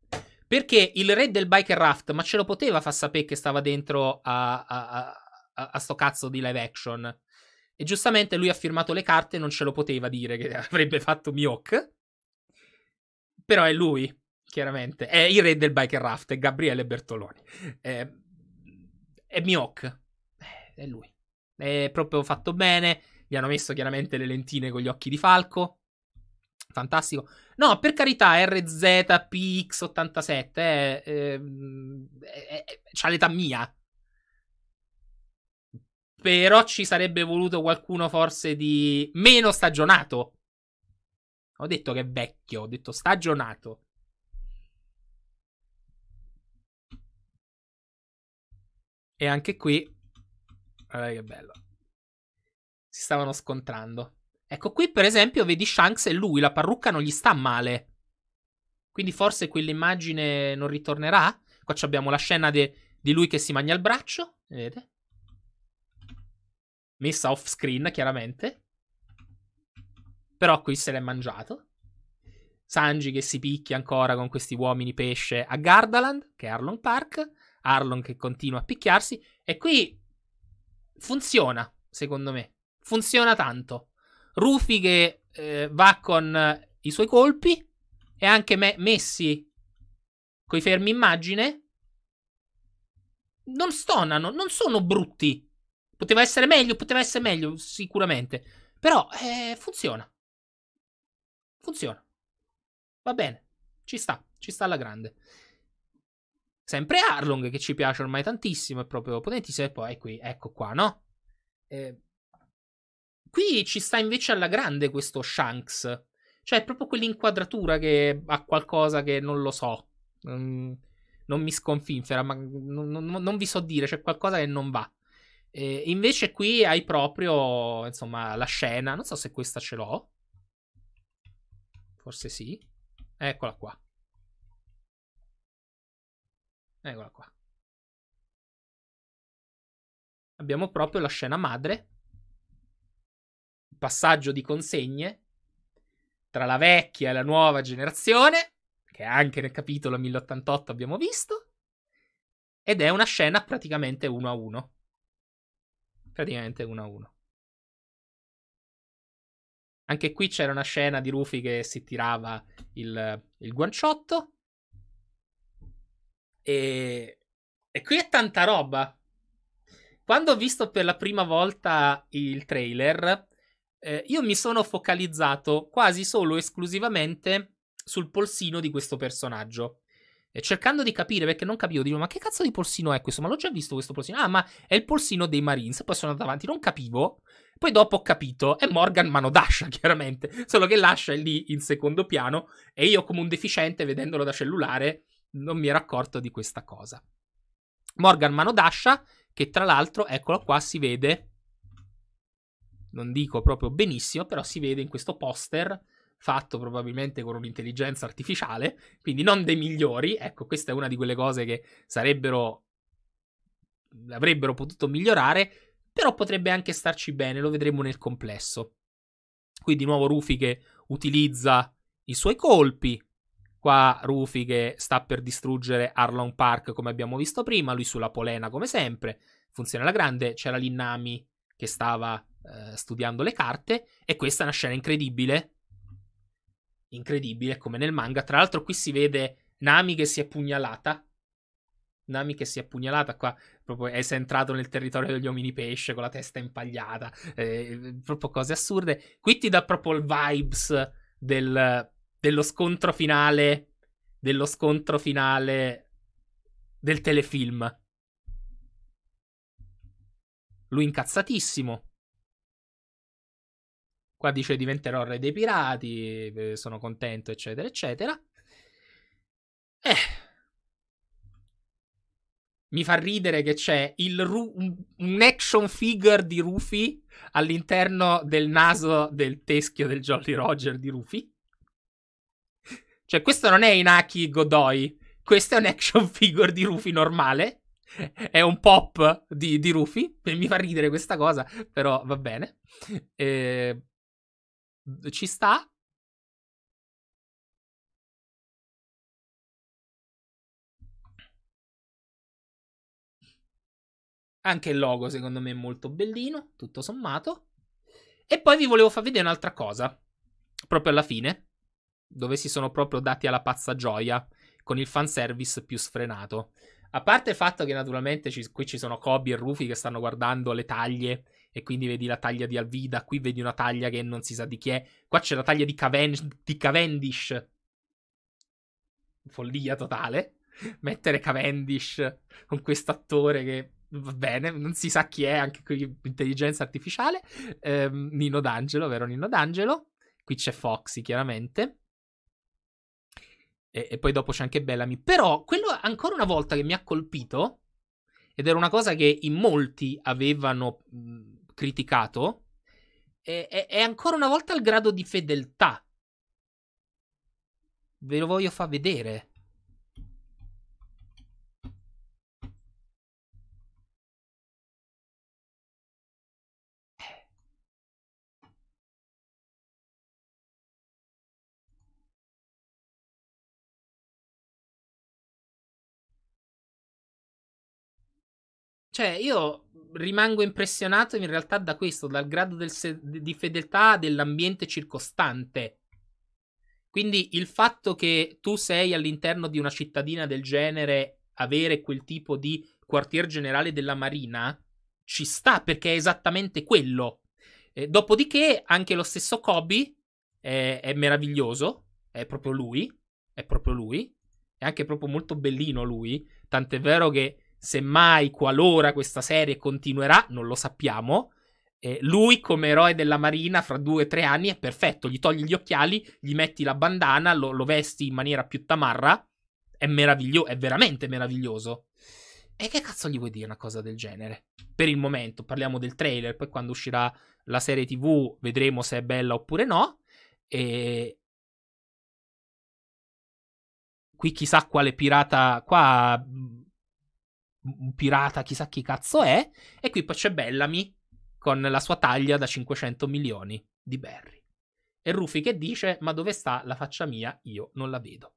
perché il re del biker raft, ma ce lo poteva far sapere che stava dentro a, a, a, a sto cazzo di live action. E giustamente lui ha firmato le carte e non ce lo poteva dire che avrebbe fatto Mioc. Però è lui chiaramente, è il re del bike raft, è Gabriele Bertoloni. È, è Mioc, eh, è lui. È proprio fatto bene, gli hanno messo chiaramente le lentine con gli occhi di falco. Fantastico. No, per carità, RZPX87 eh, ehm, ha l'età mia. Però ci sarebbe voluto qualcuno forse di meno stagionato. Ho detto che è vecchio, ho detto stagionato. E anche qui, guarda che bello, si stavano scontrando. Ecco qui, per esempio, vedi Shanks e lui, la parrucca non gli sta male. Quindi forse quell'immagine non ritornerà. Qua abbiamo la scena de, di lui che si mangia il braccio, vedete? Messa off screen, chiaramente. Però qui se l'è mangiato. Sanji che si picchia ancora con questi uomini pesce a Gardaland, che è Arlong Park. Arlon che continua a picchiarsi. E qui funziona, secondo me. Funziona tanto. Rufy che eh, va con eh, i suoi colpi e anche me- Messi coi fermi immagine. Non stonano, non sono brutti. Poteva essere meglio, poteva essere meglio, sicuramente. Però eh, funziona. Funziona. Va bene. Ci sta, ci sta alla grande. Sempre Arlong che ci piace ormai tantissimo, è proprio potentissimo. E poi qui, ecco qua, no? Eh, qui ci sta invece alla grande questo Shanks. Cioè, è proprio quell'inquadratura che ha qualcosa che non lo so. Mm, non mi sconfinfera, ma non, non, non vi so dire, c'è qualcosa che non va. Eh, invece qui hai proprio, insomma, la scena. Non so se questa ce l'ho. Forse sì. Eccola qua. Eccola qua. Abbiamo proprio la scena madre, passaggio di consegne tra la vecchia e la nuova generazione, che anche nel capitolo 1088 abbiamo visto, ed è una scena praticamente uno a uno. Praticamente uno a uno. Anche qui c'era una scena di Rufy che si tirava il, il guanciotto. E, e qui è tanta roba. Quando ho visto per la prima volta il trailer, eh, io mi sono focalizzato quasi solo e esclusivamente sul polsino di questo personaggio. E cercando di capire perché non capivo, dico: Ma che cazzo di polsino è questo? Ma l'ho già visto questo polsino. Ah, ma è il polsino dei Marines. Poi sono andato avanti, non capivo. Poi dopo ho capito. È Morgan Mano d'ascia, [LAUGHS] chiaramente. Solo che Lascia è lì in secondo piano. E io, come un deficiente, vedendolo da cellulare, non mi ero accorto di questa cosa. Morgan mano d'ascia, che tra l'altro, eccolo qua, si vede, non dico proprio benissimo, però si vede in questo poster fatto probabilmente con un'intelligenza artificiale, quindi non dei migliori. Ecco, questa è una di quelle cose che sarebbero avrebbero potuto migliorare, però potrebbe anche starci bene, lo vedremo nel complesso. Qui di nuovo Rufy che utilizza i suoi colpi, Qua Rufy che sta per distruggere Arlong Park come abbiamo visto prima, lui sulla polena come sempre, funziona la grande, c'era l'Innami che stava eh, studiando le carte e questa è una scena incredibile, incredibile come nel manga, tra l'altro qui si vede Nami che si è pugnalata, Nami che si è pugnalata qua, proprio è entrato nel territorio degli omini pesce con la testa impagliata, eh, proprio cose assurde, qui ti dà proprio il vibes del dello scontro finale dello scontro finale del telefilm. Lui incazzatissimo. Qua dice diventerò re dei pirati, eh, sono contento, eccetera, eccetera. Eh. Mi fa ridere che c'è Ru- un action figure di Rufy all'interno del naso del teschio del Jolly Roger di Rufy. Cioè, questo non è Inaki Godoy. Questo è un action [LAUGHS] figure di Rufy normale. È un pop di, di Rufy. Mi fa ridere questa cosa, però va bene. Eh, ci sta. Anche il logo, secondo me, è molto bellino, tutto sommato. E poi vi volevo far vedere un'altra cosa, proprio alla fine dove si sono proprio dati alla pazza gioia con il fanservice più sfrenato. A parte il fatto che naturalmente ci, qui ci sono Kobe e Rufy che stanno guardando le taglie e quindi vedi la taglia di Alvida, qui vedi una taglia che non si sa di chi è, qua c'è la taglia di, Caven- di Cavendish. Follia totale. [LAUGHS] Mettere Cavendish con questo attore che va bene, non si sa chi è, anche qui intelligenza artificiale. Eh, Nino D'Angelo, vero Nino D'Angelo. Qui c'è Foxy chiaramente e, e, poi dopo c'è anche Bellamy. Però quello ancora una volta che mi ha colpito, ed era una cosa che in molti avevano mh, criticato, è, è, è, ancora una volta il grado di fedeltà. Ve lo voglio far vedere. Cioè, io rimango impressionato in realtà da questo, dal grado se- di fedeltà dell'ambiente circostante. Quindi il fatto che tu sei all'interno di una cittadina del genere, avere quel tipo di quartier generale della Marina, ci sta perché è esattamente quello. Eh, dopodiché anche lo stesso Kobe è, eh, è meraviglioso, è proprio lui, è proprio lui, è anche proprio molto bellino lui, tant'è vero che semmai qualora questa serie continuerà, non lo sappiamo. Eh, lui come eroe della marina fra due o tre anni è perfetto, gli togli gli occhiali, gli metti la bandana, lo, lo vesti in maniera più tamarra, è meraviglioso, è veramente meraviglioso. E che cazzo gli vuoi dire una cosa del genere? Per il momento parliamo del trailer, poi quando uscirà la serie TV vedremo se è bella oppure no. E qui chissà quale pirata qua un pirata chissà chi cazzo è. E qui poi c'è Bellamy con la sua taglia da 500 milioni di Barry. E Rufy che dice, ma dove sta la faccia mia? Io non la vedo.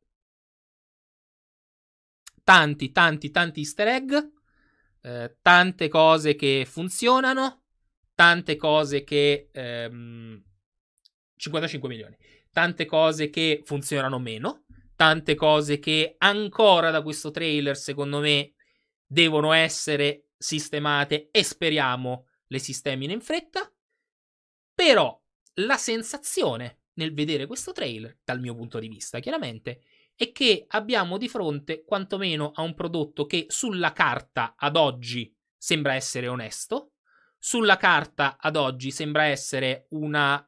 Tanti, tanti, tanti easter egg, eh, tante cose che funzionano, tante cose che... Ehm, 55 milioni. Tante cose che funzionano meno, tante cose che ancora da questo trailer, secondo me, devono essere sistemate e speriamo le sistemino in fretta. Però la sensazione nel vedere questo trailer, dal mio punto di vista chiaramente, è che abbiamo di fronte quantomeno a un prodotto che sulla carta ad oggi sembra essere onesto, sulla carta ad oggi sembra essere una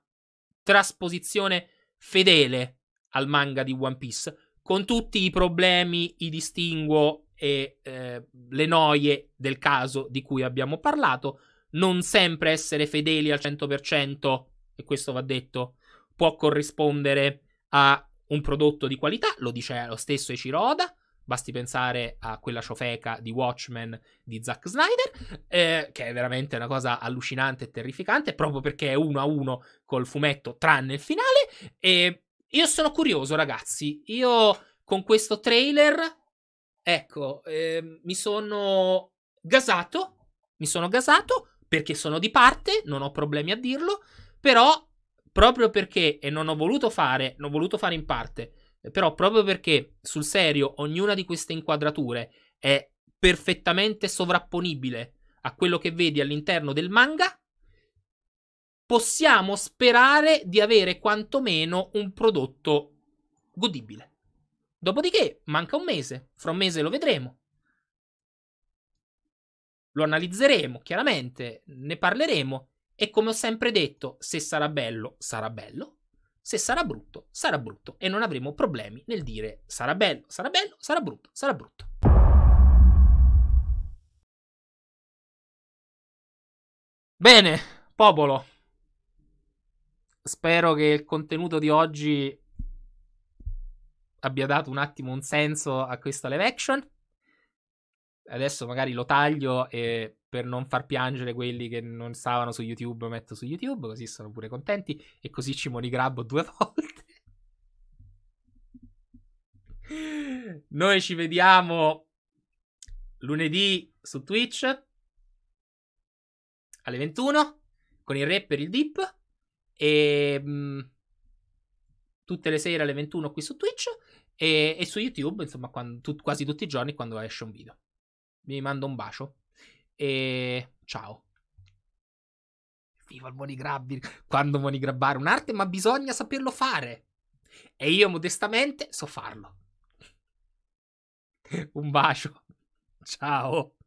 trasposizione fedele al manga di One Piece, con tutti i problemi, i distinguo e eh, le noie del caso di cui abbiamo parlato, non sempre essere fedeli al 100%, e questo va detto, può corrispondere a un prodotto di qualità, lo dice lo stesso Eiichiro Oda, basti pensare a quella ciofeca di Watchmen di Zack Snyder, eh, che è veramente una cosa allucinante e terrificante, proprio perché è uno a uno col fumetto, tranne il finale, e io sono curioso ragazzi, io con questo trailer Ecco, eh, mi sono gasato, mi sono gasato perché sono di parte, non ho problemi a dirlo, però proprio perché, e non ho voluto fare, non ho voluto fare in parte, eh, però proprio perché sul serio ognuna di queste inquadrature è perfettamente sovrapponibile a quello che vedi all'interno del manga, possiamo sperare di avere quantomeno un prodotto godibile. Dopodiché manca un mese, fra un mese lo vedremo. Lo analizzeremo, chiaramente, ne parleremo e come ho sempre detto, se sarà bello, sarà bello, se sarà brutto, sarà brutto e non avremo problemi nel dire sarà bello, sarà bello, sarà brutto, sarà brutto. Bene, popolo. Spero che il contenuto di oggi abbia dato un attimo un senso a questa live action. Adesso magari lo taglio e per non far piangere quelli che non stavano su YouTube, metto su YouTube, così sono pure contenti e così ci monigrabbo due [LAUGHS] volte. Noi ci vediamo lunedì su Twitch alle 21 con il re per il dip e mh, mm, tutte le sere alle 21 qui su Twitch e, e su YouTube, insomma, quando, tu, quasi tutti i giorni quando esce un video. Vi mando un bacio e ciao. Viva il monigrabbi! quando monigrabbare un'arte, ma bisogna saperlo fare. E io modestamente so farlo. [LAUGHS] un bacio. Ciao.